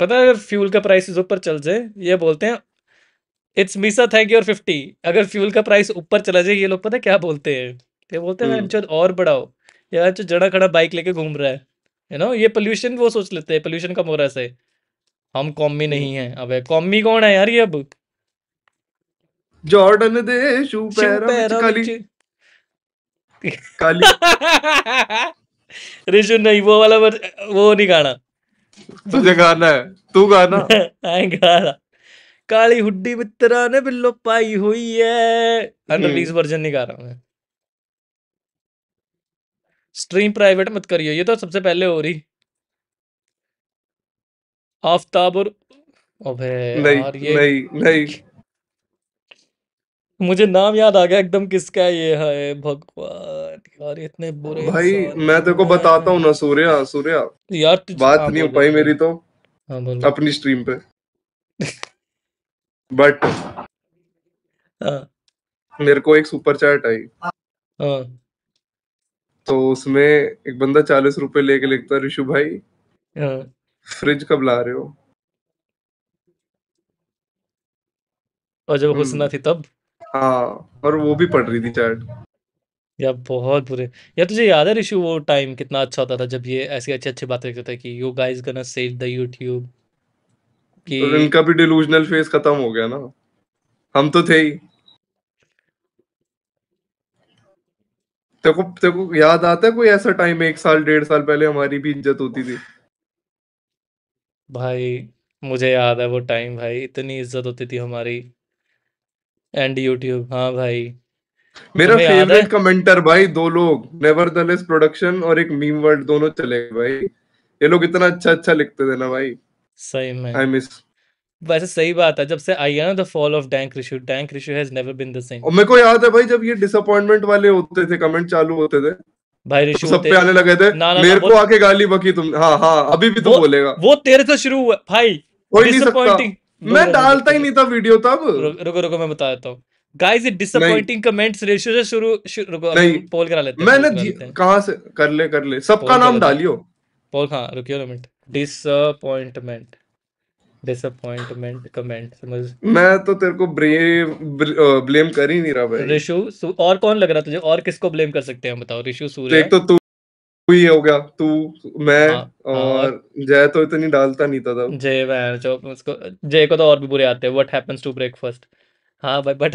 पता है अगर फ्यूल का प्राइस ऊपर चल जाए ये बोलते हैं इट्स मिसा थैंक यू और फिफ्टी अगर फ्यूल का प्राइस ऊपर चला जाए ये लोग पता क्या बोलते हैं ये बोलते हैं hmm. और बढ़ाओ यार जो तो जड़ा खड़ा बाइक लेके घूम रहा है यू नो ये पोल्यूशन वो सोच लेते हैं पोल्यूशन कम हो रहा है हम कॉमी हम्म। नहीं है अब कॉमी कौन है यार ये अब जॉर्डन दे शू पैरा काली काली रिजु नहीं वो वाला वो नहीं गाना तुझे गाना है तू गाना मैं गाना काली हुड्डी मित्रा ने बिल्लो पाई हुई है अनरिलीज वर्जन हम्म। नहीं गा रहा मैं स्ट्रीम प्राइवेट मत करियो ये तो सबसे पहले हो रही आफताब और ओबे नहीं, नहीं नहीं नहीं मुझे नाम याद आ गया एकदम किसका है ये है भगवान यार इतने बुरे भाई मैं तेरे को बताता हूँ ना सूर्या सूर्या यार बात हाँ नहीं हो पाई मेरी तो हाँ अपनी स्ट्रीम पे बट हाँ। मेरे को एक सुपर चैट आई हाँ। तो उसमें एक बंदा चालीस रुपए लेके लिखता ऋषु भाई फ्रिज कब ला रहे हो और जब हुसना हम्म। थी तब हाँ और वो भी पढ़ रही थी चैट या बहुत बुरे या तुझे याद है ऋषि वो टाइम कितना अच्छा होता था जब ये ऐसी अच्छी अच्छी बातें करते थे कि you guys gonna save the YouTube कि तो इनका भी डिलूजनल फेस खत्म हो गया ना हम तो थे ही तेको तेको याद आता है कोई ऐसा टाइम एक साल डेढ़ साल पहले हमारी भी इज्जत होती थी भाई मुझे याद है वो टाइम भाई इतनी इज्जत होती थी हमारी एंड यूट्यूब हाँ भाई मेरा फेवरेट कमेंटर भाई दो लोग नेवरदलेस प्रोडक्शन और एक मीम वर्ल्ड दोनों चले भाई ये लोग इतना अच्छा अच्छा लिखते थे ना भाई सही में आई मिस वैसे सही बात है जब से आई है ना the fall of Dank Rishu Dank Rishu has never been the same और मेरे को याद है भाई जब ये डिसअपॉइंटमेंट वाले होते थे कमेंट चालू होते थे भाई रिशु तो सब पे आने लगे थे ना, ना, मेरे ना, को आके गाली बकी तुम हाँ हाँ अभी भी तू तो बोलेगा वो तेरे से शुरू हुआ भाई नहीं डिसअपॉइंटिंग मैं डालता ही नहीं था वीडियो तब रुको रुको मैं बता देता हूँ गाइस ये डिसअपॉइंटिंग कमेंट्स रेशियो से शुरू रुको नहीं पोल करा लेते हैं मैंने कहां से कर ले कर ले सबका नाम डालियो पोल कहां रुकियो ना मिनट डिसअपॉइंटमेंट डिसअपॉइंटमेंट कमेंट समझ मैं तो तेरे को ब्रेव ब्लेम कर ही नहीं रहा भाई रिशु और कौन लग रहा तुझे और किसको ब्लेम कर सकते हैं बताओ रिशु सूर्य एक तो तू तू ही हो गया तू मैं हाँ, हाँ। और जय तो इतनी डालता नहीं था जय वैर जो उसको जय को तो और भी बुरे आते हैं व्हाट हैपेंस टू ब्रेकफास्ट हाँ भाई बट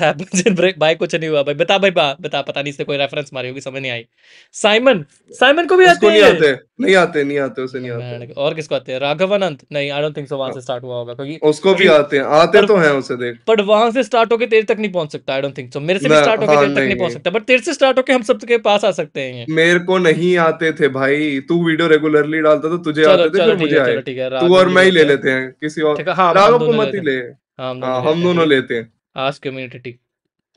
ब्रेक भाई कुछ नहीं हुआ भाई बता भाई बा, बता पता नहीं इससे कोई रेफरेंस मारी होगी समझ नहीं आई साइमन साइमन को भी आते नहीं आते नहीं आते नहीं आते उसे नहीं आते नहीं, और किसको आते हैं राघवन अंत नहीं आई डोंट थिंक सो वहां से स्टार्ट हुआ होगा क्योंकि उसको भी आते हैं आते तो हैं उसे देख बट वहां से स्टार्ट होके तेरे तक नहीं पहुंच सकता आई डोंट थिंक सो मेरे से भी स्टार्ट होके हाँ, तेरे तक नहीं पहुंच सकता बट तेरे से स्टार्ट होके हम सबके पास आ सकते हैं मेरे को नहीं आते थे भाई तू वीडियो रेगुलरली डालता था तो तुझे आते थे फिर मुझे आए तू और मैं ही ले लेते हैं किसी और हाँ, राघव को मत ही ले हम दोनों लेते हैं आज कम्युनिटी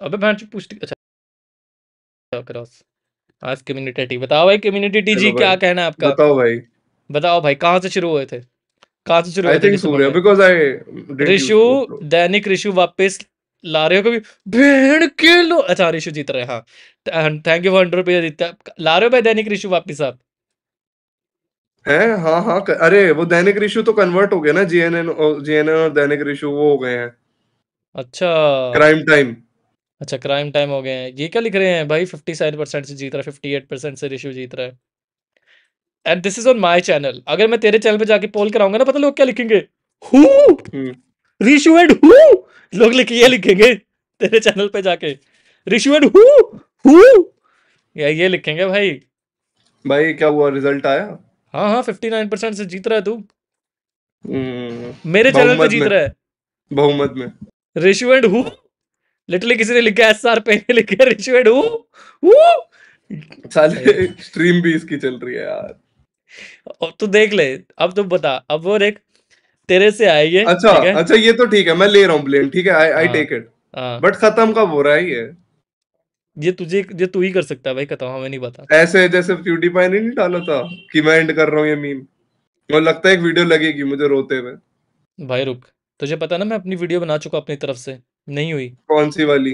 अबे भैन चुप पुष्टि अच्छा क्रॉस आज कम्युनिटी बताओ भाई कम्युनिटी जी क्या कहना है आपका बताओ भाई बताओ भाई कहां से शुरू हुए थे कहां से शुरू हुए थे सूर्य बिकॉज आई ऋषु दैनिक ऋषु वापस ला रहे हो कभी भेड़ के लो अच्छा ऋषु जीत रहे हां थैंक यू फॉर 100 रुपया जीत ला रहे हो भाई दैनिक ऋषु वापस आप हैं हाँ हाँ अरे वो दैनिक ऋषु तो कन्वर्ट हो गया ना जीएनएन और जीएनएन और दैनिक ऋषु वो हो गए हैं अच्छा क्राइम टाइम अच्छा क्राइम टाइम हो गए हैं ये क्या लिख रहे हैं भाई फिफ्टी सेवन परसेंट से जीत रहा है फिफ्टी एट परसेंट से रिशु जीत रहा है and this is on my channel अगर मैं तेरे चैनल पे जाके पोल कराऊंगा ना पता लोग क्या लिखेंगे हु रिशु एंड हु लोग लिख ये लिखेंगे तेरे चैनल पे जाके रिशु एंड हु हु या ये लिखेंगे भाई भाई क्या हुआ रिजल्ट आया हाँ हाँ फिफ्टी नाइन परसेंट से जीत रहा है तू hmm. मेरे चैनल पे जीत रहा है बहुमत में रिशु एंड हु लिटरली किसी ने लिखा एस आर पे ने लिखा रिशु एंड हु साले स्ट्रीम भी इसकी चल रही है यार अब तो देख ले अब तो बता अब वो एक तेरे से आएगी अच्छा ठीक है? अच्छा ये तो ठीक है मैं ले रहा हूँ ब्लेम ठीक है I I take it but खत्म कब हो रहा है ये ये तुझे ये तू ही कर सकता है भाई खत्म हमें नहीं पता ऐसे जैसे ब्यूटी पाई नहीं डाला था कि मैं एंड कर रहा हूँ ये मीम और लगता है एक वीडियो लगेगी मुझे रोते हुए भाई रुक तुझे पता ना मैं अपनी वीडियो बना चुका अपनी तरफ से नहीं हुई कौन सी वाली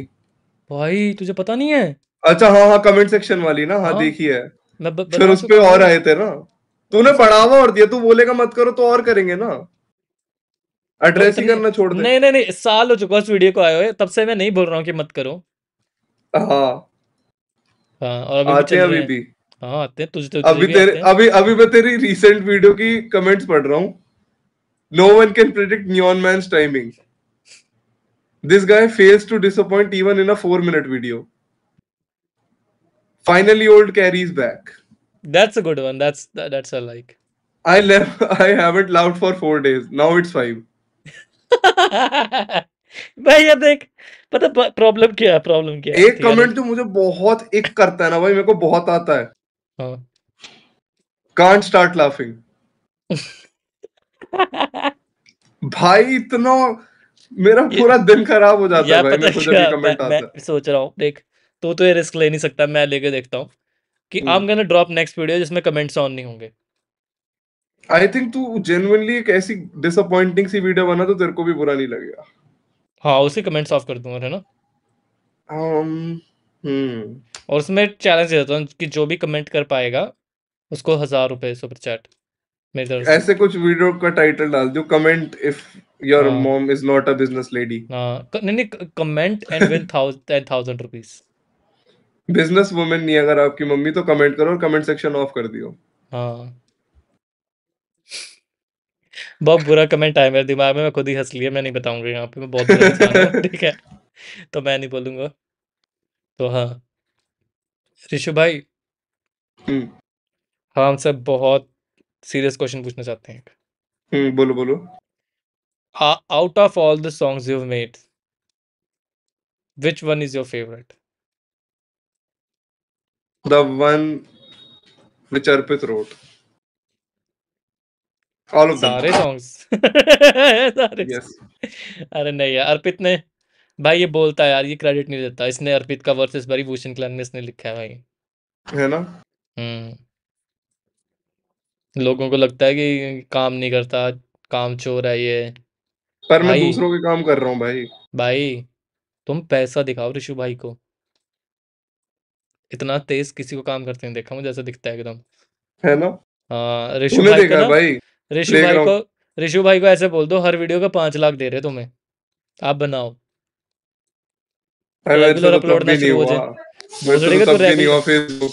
भाई तुझे पता नहीं है अच्छा हाँ हाँ कमेंट सेक्शन वाली ना हाँ, हाँ देखी है मैं फिर उस पे और आए थे ना तूने बढ़ावा और दिया तू बोलेगा मत करो तो और करेंगे ना तो एड्रेस ही करना छोड़ दे नहीं नहीं नहीं साल हो चुका उस वीडियो को आए हुए तब से मैं नहीं बोल रहा हूँ कि मत करो हाँ हाँ और अभी आते हैं अभी भी हाँ आते हैं तुझे तो अभी तेरे अभी अभी मैं तेरी रिसेंट वीडियो की कमेंट्स पढ़ रहा हूँ No one can predict Neon Man's timing. This guy fails to disappoint even in a four minute video. Finally, old carries back. That's a good one. That's that's a like. I left. I haven't laughed for four days. Now it's five. भाई ये देख पता प्रॉब्लम क्या है प्रॉब्लम क्या है एक कमेंट तो मुझे बहुत एक करता है ना भाई मेरे को बहुत आता है कांट स्टार्ट लाफिंग भाई इतना मेरा पूरा दिन खराब हो जाता है भाई पता मेरे क्या मैं, आता मैं सोच रहा हूँ देख तो तो ये रिस्क ले नहीं सकता मैं लेके देखता हूँ कि I am gonna drop next video जिसमें कमेंट्स ऑन नहीं होंगे आई थिंक तू जेन्युइनली एक ऐसी डिसअपॉइंटिंग सी वीडियो बना तो तेरे को भी बुरा नहीं लगेगा हाँ उसे कमेंट्स ऑफ कर दूंगा है ना um, हम्म और उसमें चैलेंज देता हूँ कि जो भी कमेंट कर पाएगा उसको हजार रुपए सुपर चैट ऐसे कुछ वीडियो का टाइटल डाल दो comment if your mom is not a business lady हां नहीं नहीं comment and win 1000 rupees business women नहीं अगर आपकी मम्मी तो कमेंट करो और कमेंट सेक्शन ऑफ कर दियो हाँ बहुत बुरा कमेंट आया मेरे दिमाग में मैं खुद ही हंस लिया मैं नहीं बताऊंगा यहाँ पे मैं बहुत बुरा ठीक है तो मैं नहीं बोलूंगा तो हाँ ऋषु भाई हम्म। हम सब बहुत सीरियस क्वेश्चन पूछना चाहते हैं हम्म, बोलो बोलो out of all the songs you made which one is your favourite the one which Arpit wrote all of सारे सॉन्ग्स सारे yes अरे नहीं यार अर्पित ने भाई ये बोलता है यार ये क्रेडिट नहीं देता इसने अर्पित का वर्सेस बरी भूषण क्लान में इसने लिखा है भाई है ना हम्म लोगों को लगता है कि काम नहीं करता, काम चोर है ये। पर मैं भाई दूसरों के काम कर रहा हूँ भाई। भाई, तुम पैसा दिखाओ ऋषु भाई को। इतना तेज़ किसी को काम करते नहीं देखा मुझे, ऐसा दिखता है एकदम। है ना? हाँ, ऋषु तूने भाई को देखा है ना भाई? ऋषु देख भाई रहा हूँ। को ऋषु भाई को ऐसे बोल दो हर वीडियो का पांच लाख दे रहे तुम्हें, आप बनाओ। भाई रेगुलर तो तब अपलोड ना भी नहीं शुरू हो हुआ। जाए। मेरे हो से तो जाएगा तो तब भी नहीं रेगु हुआ फ़ेसबुक।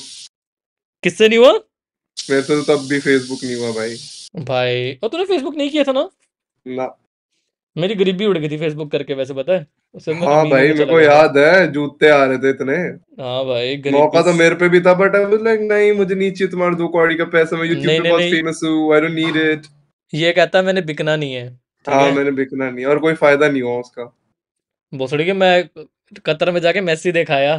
किससे नहीं हुआ? वैसे तो तब भी फेसबुक नहीं हुआ भाई भाई और तूने फेसबुक नहीं किया था ना ना मेरी गरीबी उड़ गई थी फेसबुक करके वैसे पता है उससे हाँ भाई मेरे को याद है जूते आ रहे थे इतने हाँ भाई मौका तो मेरे पे भी था बट आई लाइक नहीं मुझे नीचे तुम्हारे दो कौड़ी का पैसा मैं यूट्यूब पे बहुत फेमस हूँ आई डोंट नीड इट ये कहता मैंने बिकना नहीं है हाँ मैंने बिकना नहीं और कोई फायदा नहीं हुआ उसका बोसड़ी के मैं कतर में जाके मैसी देखाया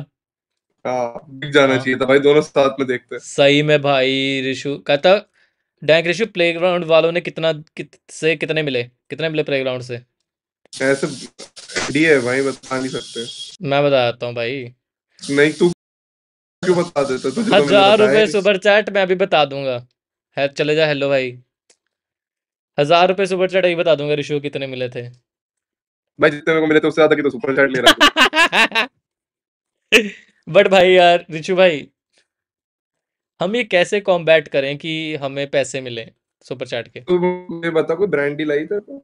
हाँ, बिक जाना हाँ। चाहिए था भाई दोनों साथ में देखते हैं सही में भाई कहता डैंक प्लेग्राउंड वालों ने कितना कित, से कितने मिले कितने मिले प्लेग्राउंड से ऐसे डी है भाई बता नहीं सकते मैं बता देता भाई नहीं तू क्यों बता देता तुझे तो हजार रुपए सुपर चैट मैं अभी बता दूंगा है चले जा हेलो भाई हजार रुपए सुपर चैट अभी बता दूंगा रिशु कितने मिले थे भाई जितने को मिले थे उससे ज्यादा की तो सुपर चैट ले रहा बट भाई यार रिचू भाई हम ये कैसे कॉम्बैट करें कि हमें पैसे मिले सुपर चैट के तू मुझे बता कोई ब्रांड डील आई तेरे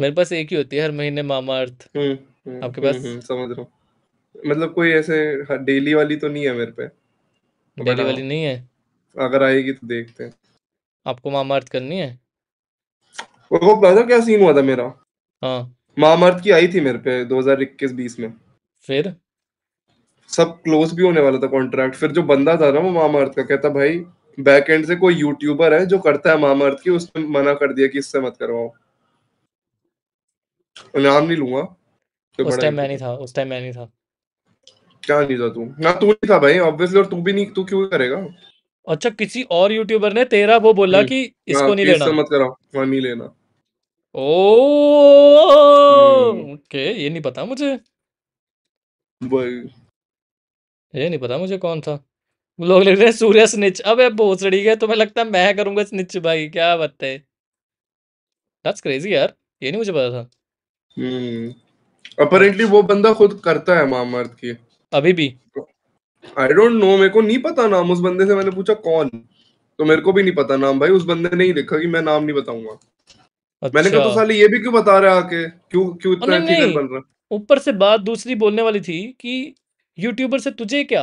मेरे पास एक ही होती है हर महीने मामा अर्थ हम्म हम्म, आपके पास हम्म, हम्म, समझ रहा हूँ मतलब कोई ऐसे डेली हाँ, वाली तो नहीं है मेरे पे डेली हाँ वाली नहीं है अगर आएगी तो देखते हैं आपको मामा अर्थ करनी है और वो पता क्या सीन हुआ था मेरा हाँ मामा अर्थ की आई थी मेरे पे 2021-20 में फिर सब क्लोज भी होने वाला था कॉन्ट्रैक्ट फिर जो बंदा था ना वो मामा अर्थ का कहता भाई बैक एंड से कोई यूट्यूबर है जो करता है मामा अर्थ की उसने मना कर दिया कि इससे मत करवाओ नाम नहीं लूंगा तो उस टाइम मैं नहीं था उस टाइम मैं नहीं था क्या नहीं था तू ना तू नहीं था भाई ऑब्वियसली और तू भी नहीं तू क्यों करेगा अच्छा किसी और यूट्यूबर ने तेरा वो बोला हम्म। कि हाँ, इसको नहीं लेना मत कराओ मैं नहीं लेना ओ हम्म। ओके ये नहीं पता मुझे भाई ये नहीं पता मुझे कौन था लोग लिख रहे हैं सूर्य स्निच अबे भोसड़ी गया तुम्हें लगता है मैं करूंगा स्निच भाई क्या बताए दैट्स क्रेजी यार ये नहीं मुझे पता था हम्म अपेरेंटली वो बंदा खुद करता है मामर्द की अभी भी आई डोंट नो मेरे को नहीं पता नाम उस बंदे से मैंने पूछा कौन तो मेरे को भी नहीं पता नाम भाई उस बंदे ने ही लिखा कि मैं नाम नहीं बताऊंगा अच्छा। मैंने कहा तो अच्छा। साले ये भी क्यों बता रहा आके क्यों क्यों इतना बन रहा ऊपर से बात दूसरी बोलने वाली थी कि यूट्यूबर से तुझे क्या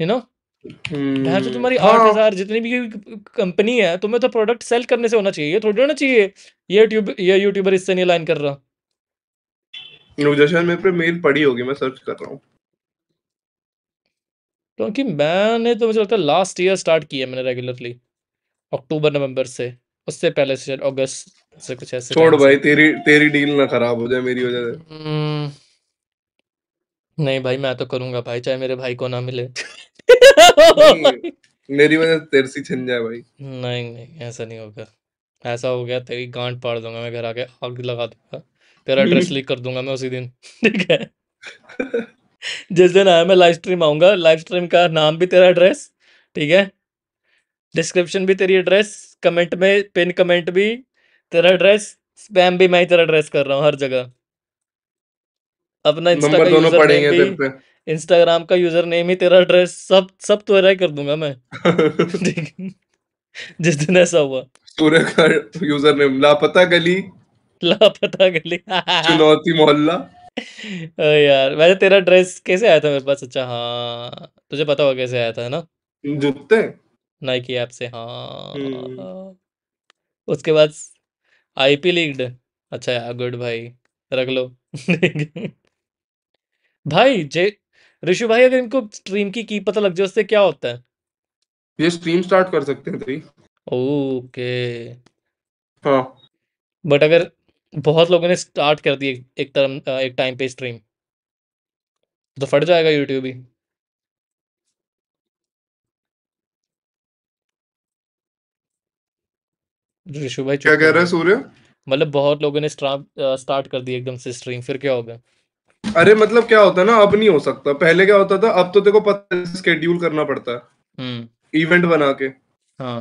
यू नो से तुम्हारी हम्म, हाँ। आठ हजार जितनी भी कंपनी है तुम्हें तो प्रोडक्ट सेल करने से होना चाहिए थोड़ी होना चाहिए ये यूट्यूब ये यूट्यूबर इससे नहीं लाइन कर रहा मेरे पे मेल पड़ी होगी मैं सर्च कर रहा हूँ क्योंकि मैंने तो मुझे लगता है लास्ट ईयर स्टार्ट किया मैंने रेगुलरली अक्टूबर नवंबर से उससे पहले से अगस्त से कुछ ऐसे छोड़ भाई तेरी तेरी डील ना खराब हो जाए मेरी वजह से हम्म। नहीं भाई मैं तो करूंगा भाई, चाहे मेरे भाई को ना मिले। नहीं, मेरी वजह से तेरे छिन जाए भाई। नहीं, नहीं ऐसा नहीं होगा। ऐसा हो गया तेरी गाँठ पाड़ दूंगा मैं घर आके आग लगा दूंगा तेरा एड्रेस लीक कर दूंगा मैं उसी दिन, ठीक है? जिस दिन आया मैं लाइव स्ट्रीम आऊंगा लाइव स्ट्रीम का नाम भी तेरा एड्रेस, ठीक है? डिस्क्रिप्शन भी तेरी एड्रेस, कमेंट में पिन कमेंट भी तेरा एड्रेस, स्पैम भी मैं ही तेरा एड्रेस कर रहा हूँ हर जगह। अपना इंस्टा का नंबर दोनों पड़ेंगे तेरे पे इंस्टाग्राम का यूजर नेम ही तेरा एड्रेस सब सब तेरा तो ही कर दूंगा मैं ठीक जिस दिन ऐसा हुआ सूर्य का यूजर नेम लापता गली लापता गली चुनौती मोहल्ला यार वैसे तेरा ड्रेस कैसे आया था मेरे पास अच्छा हाँ तुझे पता होगा कैसे आया था ना जूते नाइकी ऐप से हाँ हम्म। उसके बाद आईपी लीग्ड अच्छा यार गुड भाई रख लो भाई जे ऋषि भाई अगर इनको स्ट्रीम की की पता लग जाए उससे क्या होता है ये स्ट्रीम स्टार्ट कर सकते हैं तेरी ओके हाँ बट अगर बहुत लोगों ने स्टार्ट कर दी एक तरह एक टाइम पे स्ट्रीम तो फट जाएगा यूट्यूब ही ऋषु भाई क्या कह रहा है सूर्य मतलब बहुत लोगों ने स्टार्ट कर दी एकदम से स्ट्रीम फिर क्या होगा अरे मतलब क्या होता है ना अब नहीं हो सकता पहले क्या होता था अब तो देखो पता स्केड्यूल करना पड़ता है इवेंट हम्म। बना के हाँ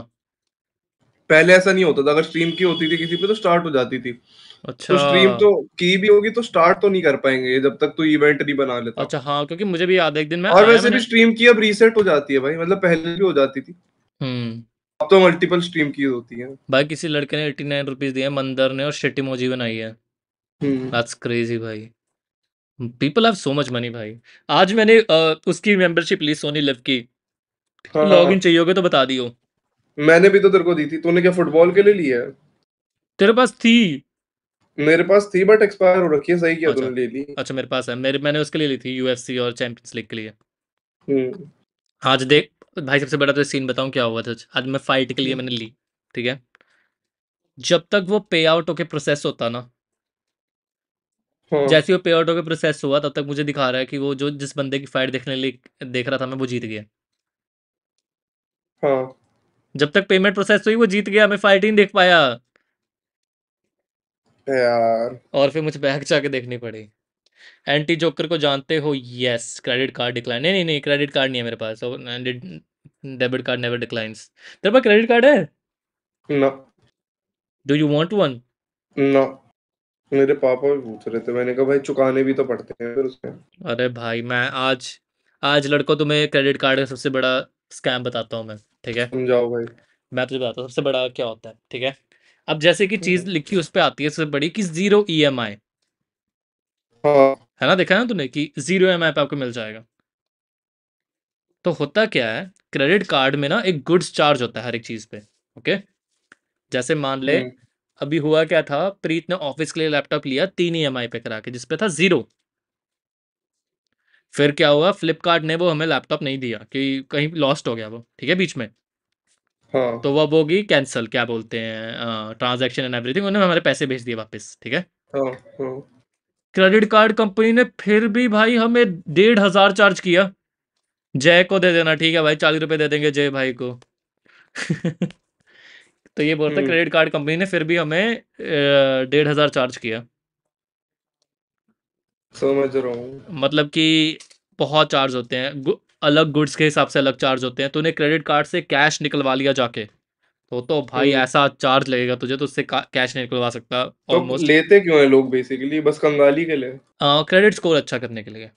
पहले ऐसा नहीं होता था अगर स्ट्रीम की होती थी किसी पे तो स्टार्ट हो जाती थी अच्छा तो स्ट्रीम तो की भी होगी तो स्टार्ट तो नहीं कर पाएंगे जब तक तो इवेंट नहीं बना लेता अच्छा हाँ क्योंकि मुझे भी याद है एक दिन मैं और वैसे भी स्ट्रीम की अब रीसेट हो जाती है भाई मतलब पहले भी हो जाती थी हम्म अब तो मल्टीपल स्ट्रीम की होती है भाई किसी लड़के ने एटी नाइन रुपीज दिए मंदर ने और शेटी मोजी बनाई है दैट्स हम्म। क्रेजी भाई people have so much money भाई आज मैंने अ, उसकी मेंबरशिप ली सोनी लिव की हाँ हाँ लॉगिन हाँ। चाहिए होगा तो बता दियो मैंने भी तो तेरे को दी थी तूने क्या फुटबॉल के लिए लिया है तेरे पास थी मेरे पास थी बट एक्सपायर हो रखी है सही किया अच्छा तूने ले ली अच्छा मेरे पास है मेरे मैंने उसके लिए ली थी यूएफसी और चैंपियंस लीग के लिए हम्म आज देख भाई सबसे बड़ा तो सीन बताऊं क्या हुआ था आज मैं फाइट के लिए हम्म। मैंने ली ठीक है जब तक वो पे आउट होके प्रोसेस होता ना हाँ। जैसे वो पे आउट होकर प्रोसेस हुआ तब तक मुझे दिखा रहा है कि वो जो जिस बंदे की फाइट देखने लिए देख रहा था मैं वो जीत गया हाँ जब तक पेमेंट प्रोसेस हुई वो जीत गया मैं फाइट ही नहीं देख पाया यार और फिर मुझे बैग जाके देखनी पड़ी एंटी जोकर को जानते हो यस क्रेडिट कार्ड डिक्लाइन नहीं नहीं क्रेडिट कार्ड नहीं है मेरे पास डेबिट कार्ड नेवर डिक्लाइंस तेरे पास क्रेडिट कार्ड है no do you want one no मेरे पापा भी पूछ रहे थे मैंने कहा भाई चुकाने भी तो पड़ते हैं फिर उसके अरे भाई मैं आज आज लड़कों तुम्हें क्रेडिट कार्ड का सबसे बड़ा स्कैम बताता हूँ मैं ठीक है समझाओ भाई मैं तुझे बताता हूँ सबसे बड़ा क्या होता है ठीक है अब जैसे कि चीज हम्म। लिखी उस पर आती है सबसे बड़ी कि जीरो ई एम आई है ना देखा ना तूने कि जीरो ई एम आई पे आपको मिल जाएगा तो होता क्या है क्रेडिट कार्ड में ना एक गुड्स चार्ज होता है हर एक चीज पे ओके जैसे मान ले हुँ. हम्म। अभी हुआ क्या था प्रीत ने ऑफिस के लिए लैपटॉप लिया तीन ई e पे करा के जिसपे था जीरो फिर क्या हुआ फ्लिपकार्ट ने वो हमें लैपटॉप नहीं दिया कि कहीं लॉस्ट हो गया वो ठीक है बीच में हाँ. तो वह होगी कैंसिल क्या बोलते हैं ट्रांजेक्शन एंड एवरीथिंग उन्होंने हमारे पैसे भेज दिए वापस ठीक है क्रेडिट कार्ड कंपनी ने फिर भी भाई हमें डेढ़ हजार चार्ज किया जय को दे देना ठीक है भाई चालीस रुपए दे देंगे जय भाई को तो ये बोलते हम्म। क्रेडिट कार्ड कंपनी ने फिर भी हमें डेढ़ हजार चार्ज किया समझ रहा हूँ मतलब कि बहुत चार्ज होते हैं गु, अलग गुड्स के हिसाब से अलग चार्ज होते हैं तूने क्रेडिट कार्ड से कैश निकलवा लिया जाके तो तो भाई हम्म। ऐसा चार्ज लगेगा तुझे तो उससे कैश नहीं निकलवा सकता तो almost. लेते क्यों है लोग बेसिकली बस कंगाली के लिए क्रेडिट स्कोर अच्छा करने के लिए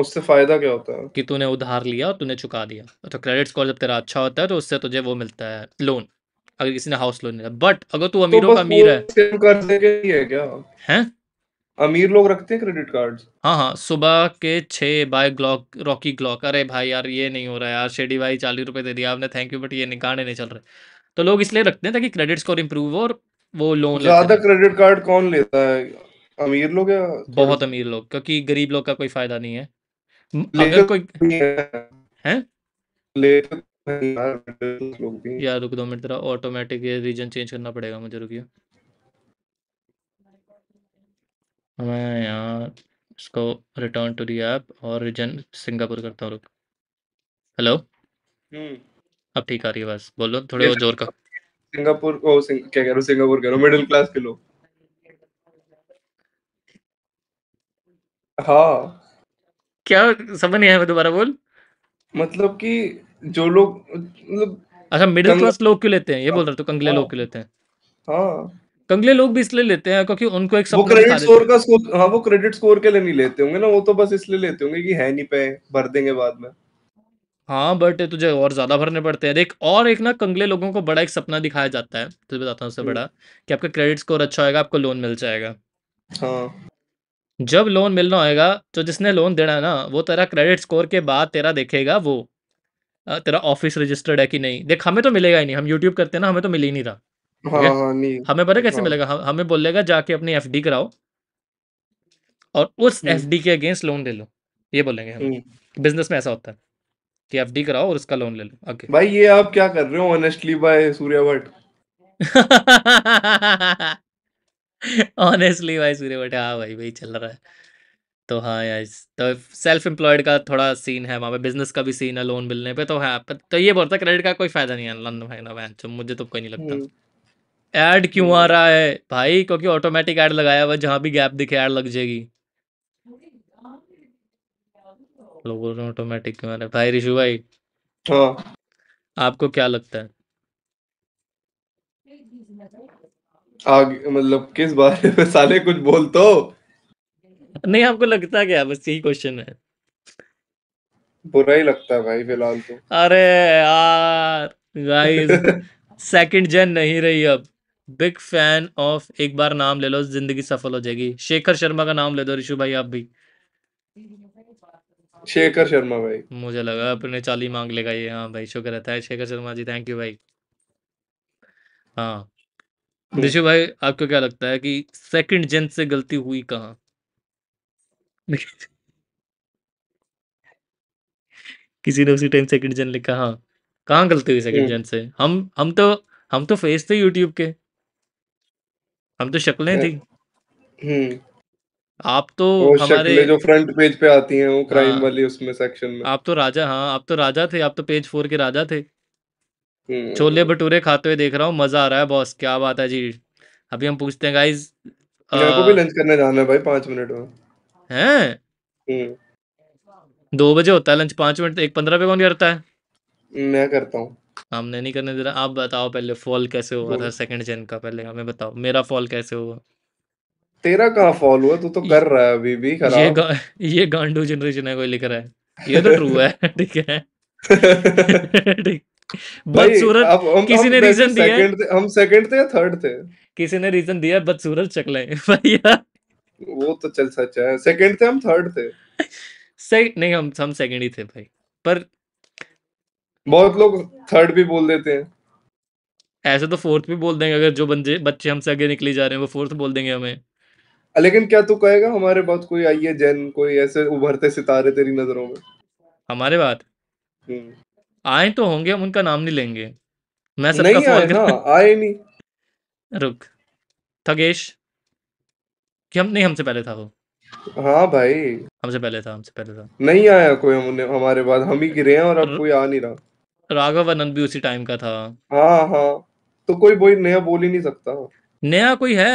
उससे फायदा क्या होता है कि तूने उधार लिया और तूने चुका दिया तो क्रेडिट स्कोर जब तेरा अच्छा होता है तो उससे तुझे वो मिलता है लोन अगर किसी ने हाउस लोन लिया बट अगर तू तो अमीरों तो का अमीर है कर्जे के लिए क्या हैं अमीर लोग रखते हैं क्रेडिट कार्ड्स हाँ हाँ सुबह के छः बाय ग्लॉक रॉकी ग्लॉक अरे भाई यार ये नहीं हो रहा यार शेडी भाई चालीस रुपये दे दिया आपने थैंक यू बट ये निकाने नहीं चल रहे तो लोग इसलिए रखते हैं ताकि क्रेडिट स्कोर इम्प्रूव हो और वो लोन ज़्यादा क्रेडिट कार्ड कौन लेता है अमीर लोग या बहुत अमीर लोग क्योंकि गरीब लोग का कोई फायदा नहीं है अगर कोई है लेते यार रुक दो मिनट जरा ऑटोमेटिक ये रीजन चेंज करना पड़ेगा मुझे रुकिए मैं यहाँ इसको रिटर्न टू दी ऐप और रीजन सिंगापुर करता हूँ रुक हेलो हम्म। अब ठीक आ रही है बस बोलो थोड़े और जोर का सिंगापुर को सिंग, क्या कह रहे हो सिंगापुर कह रहे हो मिडिल क्लास के लोग हाँ क्या समझ नहीं आया मैं दोबारा बोल मतलब कि जो लोग मतलब अच्छा मिडिल क्लास लोग क्यों लेते हैं ये बोल रहे तो कंगले हाँ। लोग क्यों लेते हैं हाँ कंगले लोग भी इसलिए लेते हैं क्योंकि उनको एक वो क्रेडिट स्कोर का स्कोर हाँ वो क्रेडिट स्कोर के लिए नहीं लेते होंगे ना वो तो बस इसलिए लेते होंगे कि है नहीं पे भर देंगे बाद में हाँ बट तुझे और ज्यादा भरने पड़ते हैं देख और एक ना कंगले लोगों को बड़ा एक सपना दिखाया जाता है तो तुझे बताता हूँ उससे हम्म। बड़ा कि आपका क्रेडिट स्कोर अच्छा होगा आपको लोन मिल जाएगा हाँ जब लोन मिलना होगा तो जिसने लोन देना है ना वो तेरा क्रेडिट स्कोर के बाद तेरा देखेगा वो तेरा ऑफिस रजिस्टर्ड है कि नहीं देख हमें तो मिलेगा ही नहीं हम यूट्यूब करते हैं ना हमें तो मिल ही नहीं रहा हाँ, okay? हाँ, नहीं हमें पता कैसे हाँ. मिलेगा हम, हमें बोलेगा जाके अपनी एफ कराओ और उस एफ हम्म। के अगेंस्ट लोन ले लो ये बोलेंगे हम बिजनेस हम्म। में ऐसा होता है कि एफ कराओ और उसका लोन ले लो ओके भाई ये आप क्या कर रहे हो honestly by Surya Bhatt honestly भाई सूर्य भट्ट हाँ भाई भाई चल रहा है तो हाँ यार तो सेल्फ एम्प्लॉयड का थोड़ा सीन है वहाँ पे बिजनेस का भी सीन है लोन मिलने पे तो है हाँ, तो ये बोलता क्रेडिट का कोई फायदा नहीं है लंदन भाई ना बहन मुझे तो कोई नहीं लगता ऐड हम्म। क्यों आ हम्म। रहा है भाई क्योंकि ऑटोमेटिक ऐड लगाया हुआ जहाँ भी गैप दिखे ऐड लग जाएगी लोगों ने ऑटोमेटिक क्यों आ रहा है भाई रिशु भाई हाँ आपको क्या लगता है आगे मतलब किस बारे में साले कुछ बोल तो नहीं आपको लगता क्या बस यही क्वेश्चन है बुरा ही लगता है भाई फिलहाल तो अरे यार गाइस सेकंड जन नहीं रही अब बिग फैन ऑफ एक बार नाम ले लो जिंदगी सफल हो जाएगी शेखर शर्मा का नाम ले दो ऋषु भाई आप भी शेखर शर्मा भाई मुझे लगा अपने चाली मांग लेगा ये हाँ भाई शुक्र रहता है शेखर शर्मा जी थैंक यू भाई हाँ ऋषु हम्म। भाई आपको क्या लगता है कि सेकंड जन से गलती हुई कहाँ किसी ने उसी टाइम सेकंड जन लिखा हाँ कहाँ गलती हुई सेकंड जन हम्म। से हम हम तो हम तो फेस थे यूट्यूब के हम तो शक्लें हाँ। थी हम्म। आप तो हमारे जो फ्रंट पेज पे आती हैं वो क्राइम हाँ वाली उसमें सेक्शन में आप तो राजा हाँ आप तो राजा थे आप तो पेज फोर के राजा थे हम्म। छोले भटूरे खाते हुए देख रहा हूँ मजा आ रहा है बॉस क्या बात है जी अभी हम पूछते हैं गाइस मेरे को भी लंच करने जाना है भाई पांच मिनट में हैं दो बजे होता है लंच पांच मिनट तो एक पंद्रह पे कौन करता है मैं करता हूँ हमने नहीं करने दे आप बताओ पहले फॉल कैसे हुआ था सेकंड जेन का पहले हमें बताओ मेरा फॉल कैसे हुआ तेरा कहाँ फॉल हुआ तू तो कर रहा है अभी भी खराब ये गा, ये गांडू जनरेशन है कोई लिख रहा है ये तो ट्रू है ठीक है ठीक बदसूरत किसी ने रीजन दिया हम सेकंड थे या थर्ड थे किसी ने रीजन दिया बदसूरत चकले भैया वो तो चल सच है सेकंड थे हम थर्ड थे से नहीं हम हम सेकंड ही थे भाई पर बहुत लोग थर्ड भी बोल देते हैं ऐसे तो फोर्थ भी बोल देंगे अगर जो बंदे बच्चे हमसे आगे निकले जा रहे हैं वो फोर्थ बोल देंगे हमें लेकिन क्या तू कहेगा हमारे बात कोई आई है जैन कोई ऐसे उभरते सितारे तेरी नजरों में हमारे बात हम्म। आए तो होंगे हम उनका नाम नहीं लेंगे मैं सबका फोन कर हाँ, आए नहीं रुक थगेश हम नहीं हमसे पहले था वो हाँ भाई हमसे पहले था हमसे पहले था नहीं आया कोई हमने हमारे बाद हम ही गिरे हैं और अब हम्म। कोई आ नहीं रहा राघव आनंद भी उसी टाइम का था हाँ हाँ तो कोई बोई नया बोल ही नहीं सकता नया कोई है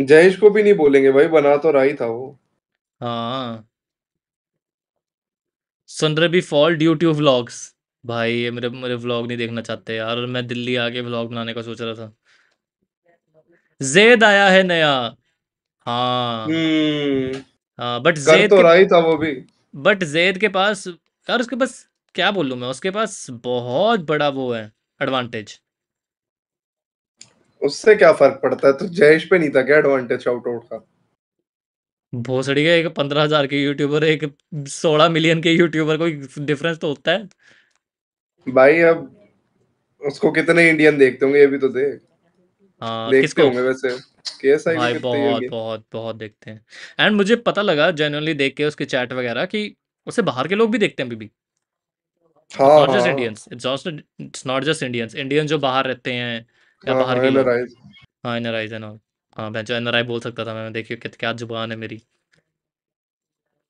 जयेश को भी नहीं बोलेंगे भाई बना तो रहा ही था वो हाँ सुन रहे भी फॉल ड्यू टू व्लॉग्स भाई ये मेरे मेरे व्लॉग नहीं देखना चाहते यार मैं दिल्ली आके व्लॉग बनाने का सोच रहा था जेद आया है नया बट हाँ। जैद हम्म। हाँ, तो रही था वो भी बट जैद के पास यार उसके पास क्या बोलूँ मैं उसके पास बहुत बड़ा वो है एडवांटेज उससे क्या फर्क पड़ता है तो जयेश पे नहीं था क्या एडवांटेज आउट आउट का भोसड़ी का एक पंद्रह हजार के यूट्यूबर एक सोलह मिलियन के यूट्यूबर को डिफरेंस तो होता है भाई अब उसको कितने इंडियन देखते होंगे ये भी तो देख हाँ देखते किसको होंगे वैसे केएसआई ही भाई करती बहुत होगी बहुत बहुत देखते हैं एंड मुझे पता लगा जनरली देख के उसके चैट वगैरह कि उसे बाहर के लोग भी देखते हैं अभी भी it's not just Indians it's also it's not just Indians Indian जो बाहर रहते हैं या हाँ बाहर हाँ के लोग एनालाइज हाँ एनआरआईज एंड ऑल हाँ मैं जो एनआरआई बोल सकता था मैं देखियो कित- क्या जुबान है मेरी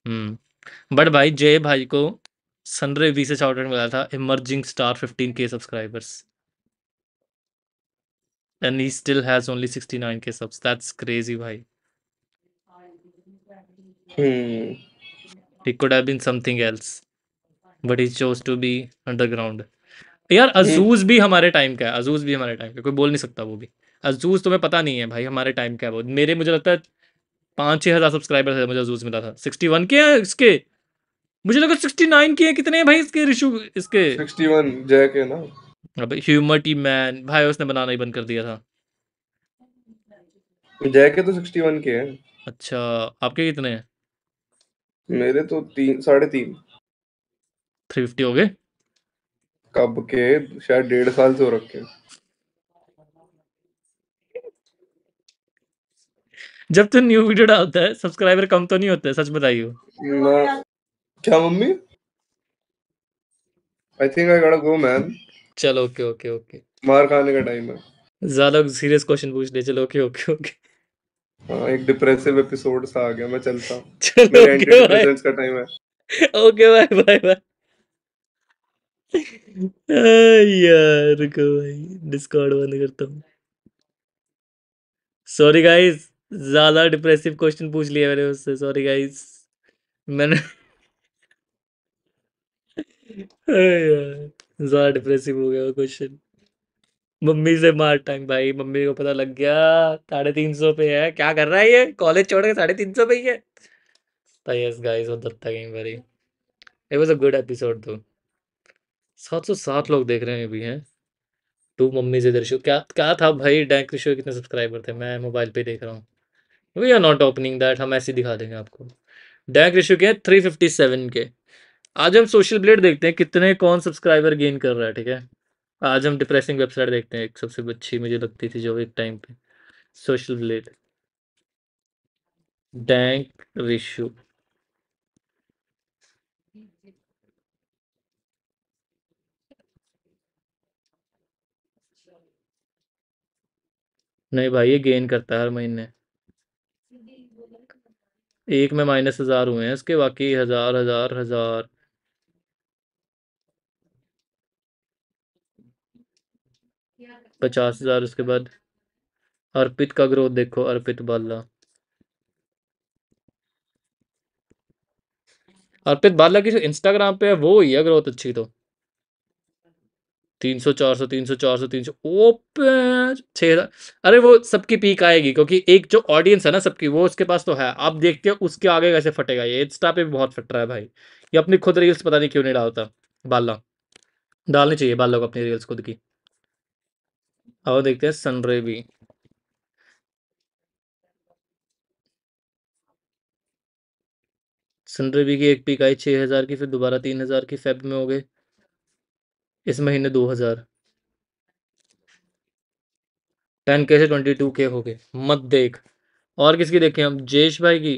हम्म बट भाई जय भाई को सनरे वी से शॉर्ट मिला था इमर्जिंग स्टार फिफ्टीन के subscribers and he still has only 69k subs that's crazy bhai hmm. he could have been something else but he chose to be underground यार अजूज भी हमारे टाइम का है अजूज भी हमारे टाइम का कोई बोल नहीं सकता वो भी अजूज तुम्हें पता नहीं है भाई हमारे टाइम का है वो मेरे मुझे लगता है पाँच छः हज़ार सब्सक्राइबर है मुझे अजूज मिला था सिक्सटी वन के हैं इसके मुझे लगा सिक्सटी नाइन के हैं कितने हैं भाई इसके रिशु इसके सिक्सटी वन जय के ना अब ह्यूमर टी मैन भाई उसने बनाना ही बंद कर दिया था जय के तो 61 के हैं अच्छा आपके कितने हैं मेरे तो तीन साढ़े तीन थ्री फिफ्टी हो गए कब के शायद डेढ़ साल से हो रखे जब तू न्यू वीडियो डालता है सब्सक्राइबर कम तो नहीं होते सच बताइयो क्या मम्मी I think I got gotta go man चलो ओके ओके ओके मार खाने का टाइम है ज्यादा सीरियस क्वेश्चन पूछ ले चलो ओके ओके ओके हाँ एक डिप्रेसिव एपिसोड सा आ गया मैं चलता हूँ चलो मेरे एंटीडिप्रेसेंट्स का टाइम है ओके बाय बाय बाय यार रुको भाई डिस्कॉर्ड बंद करता हूँ सॉरी गाइस ज्यादा डिप्रेसिव क्वेश्चन पूछ लिया मैंने उससे सॉरी गाइस मैंने यार ज्यादा डिप्रेसिव हो गया वो क्वेश्चन मम्मी से मार टांग भाई मम्मी को पता लग गया साढ़े तीन सौ पे है क्या कर रहा है ये कॉलेज छोड़ के साढ़े तीन सौ पे ही है यस गाइस और दत्ता गेम भाई it was a good episode तो सात सौ सात लोग देख रहे हैं अभी हैं टू मम्मी से दर्शो क्या क्या था भाई डैंक शो कितने सब्सक्राइबर थे मैं मोबाइल पे देख रहा हूँ we are not opening that हम ऐसे दिखा देंगे आपको डैंक रिशो के थ्री फिफ्टी सेवन के आज हम सोशल ब्लेड देखते हैं कितने कौन सब्सक्राइबर गेन कर रहा है ठीक है आज हम डिप्रेसिंग वेबसाइट देखते हैं एक सबसे अच्छी मुझे लगती थी जो एक टाइम पे सोशल ब्लेड डैंक रिशु नहीं भाई ये गेन करता है हर महीने एक में माइनस हजार हुए हैं इसके बाकी हजार हजार हजार पचास हजार उसके बाद अर्पित का ग्रोथ देखो अर्पित बाला अर्पित बाला की जो इंस्टाग्राम पे है वो ही है ग्रोथ अच्छी तो तीन सौ चार सौ तीन सौ चार सौ तीन सौ छह छः अरे वो सबकी पीक आएगी क्योंकि एक जो ऑडियंस है ना सबकी वो उसके पास तो है आप देखते हो उसके आगे कैसे फटेगा ये इंस्टा पे भी बहुत फट रहा है भाई ये अपनी खुद रील्स पता नहीं क्यों नहीं डालता बाला डालनी चाहिए बालों को अपनी रील्स खुद की और देखते हैं सनरे भी भी की एक पीक आई छह हज़ार की फिर दोबारा तीन हज़ार की फेब में हो गए इस महीने दो हज़ार टेन के से ट्वेंटी टू के हो गए मत देख और किसकी देखें हम जेश भाई की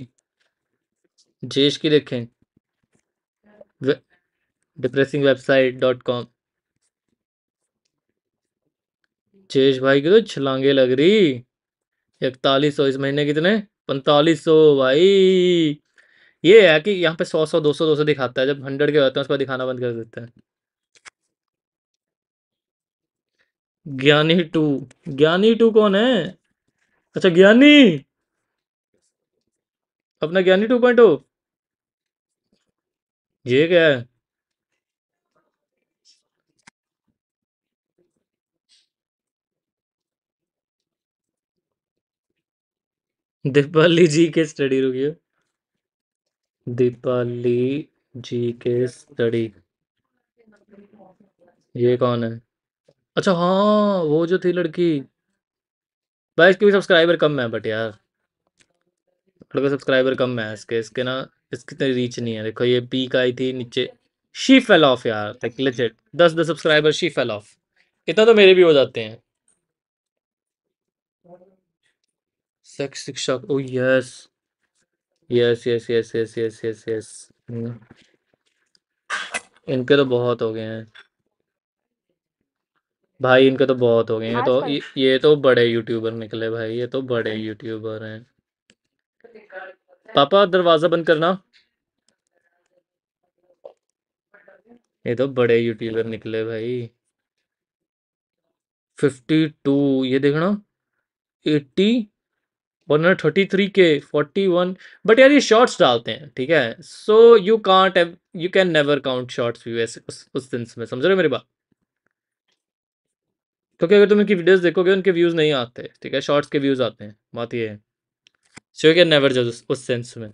जेश की देखें डिप्रेसिंग वेबसाइट डॉट कॉम चेज भाई की तो छलांगे लग रही इकतालीस सौ इस महीने कितने पैंतालीस सौ भाई ये है कि यहाँ पे सौ सौ दो सौ दो सौ दिखाता है जब हंड्रेड के होते हैं पर दिखाना बंद कर देते हैं ज्ञानी टू ज्ञानी टू कौन है अच्छा ज्ञानी अपना ज्ञानी टू पॉइंट हो ये क्या है दीपाली जी के स्टडी रुकियो दीपाली जी के स्टडी ये कौन है अच्छा हाँ वो जो थी लड़की भाई इसके भी सब्सक्राइबर कम है बट यार लड़का सब्सक्राइबर कम है इसके इसके ना इसकी इतनी रीच नहीं है देखो ये पीक आई थी नीचे शी फेल ऑफ यार दस दस सब्सक्राइबर शी फेल ऑफ इतना तो मेरे भी हो जाते हैं Stack shock. Oh yes. Yes, yes, yes, yes, yes, yes, yes. Hmm. इनके तो बहुत हो गए हैं भाई इनके तो बहुत हो गए हैं तो ये तो बड़े यूट्यूबर निकले भाई ये तो बड़े यूट्यूबर हैं पापा दरवाजा बंद करना ये तो बड़े यूट्यूबर निकले भाई फिफ्टी टू ये देखना एट्टी वन थर्टी थ्री के फोर्टी वन बट यार ये शॉट्स डालते हैं ठीक है so you can't you can never count shorts view ऐसे उस, उस सेंस में समझ रहे हो मेरी बात क्योंकि अगर तुम इनकी वीडियोस देखोगे उनके व्यूज़ नहीं आते ठीक है शॉर्ट्स के व्यूज़ आते हैं बात ये है सो यू कैन नेवर जज उस सेंस में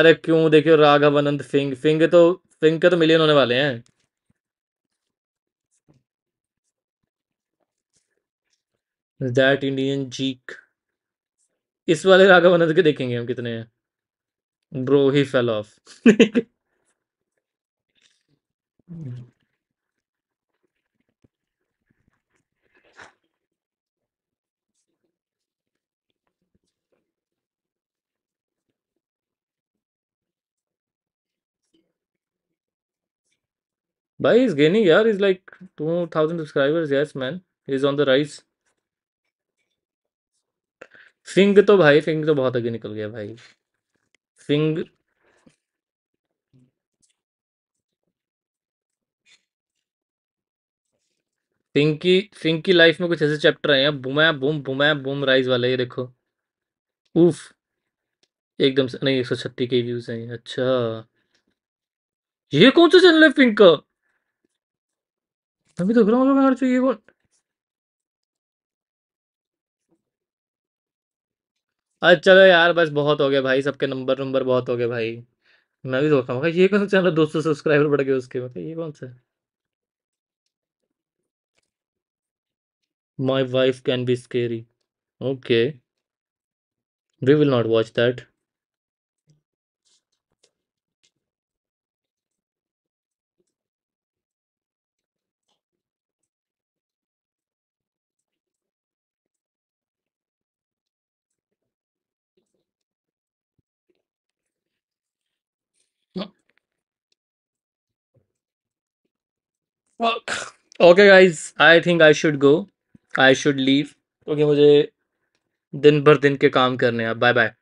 अरे क्यों देखियो राघव अनंत फिंग फिंग तो फिंग के तो मिलियन होने वाले हैं that Indian cheek. इस वाले राघव अनंत के देखेंगे हम कितने हैं ब्रो ही फेल ऑफ भाई इज गेनिंग यार is like two thousand subscribers yes man is on the rise फिंग तो भाई फिंग तो बहुत आगे निकल गया भाई फिंग फिंग की फिंग की लाइफ में कुछ ऐसे चैप्टर आए हैं बुमा बुम बुमा बुम राइज वाले ये देखो उफ एकदम से नहीं एक सौ छत्तीस के व्यूज हैं अच्छा ये कौन सा चैनल है फिंक का अभी तो ग्राउंड में ये कौन अच्छा चलो यार बस बहुत हो गया भाई सबके नंबर नंबर बहुत हो गए भाई मैं भी सोचता हूँ मतलब ये कौन सा चैनल दो सौ सब्सक्राइबर बढ़ गए उसके मतलब ये कौन सा my wife can be scary okay we will not watch that fuck okay guys I think I should go I should leave क्योंकि मुझे दिन भर दिन के काम करने हैं बाय बाय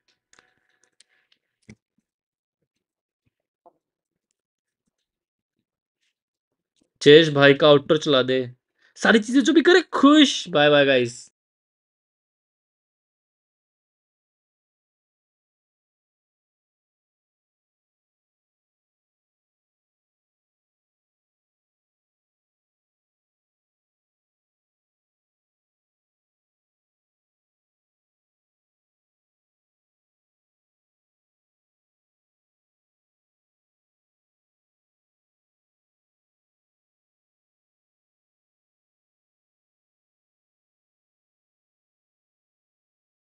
चेश भाई का आउटर चला दे सारी चीजें जो भी करे खुश बाय बाय गाइस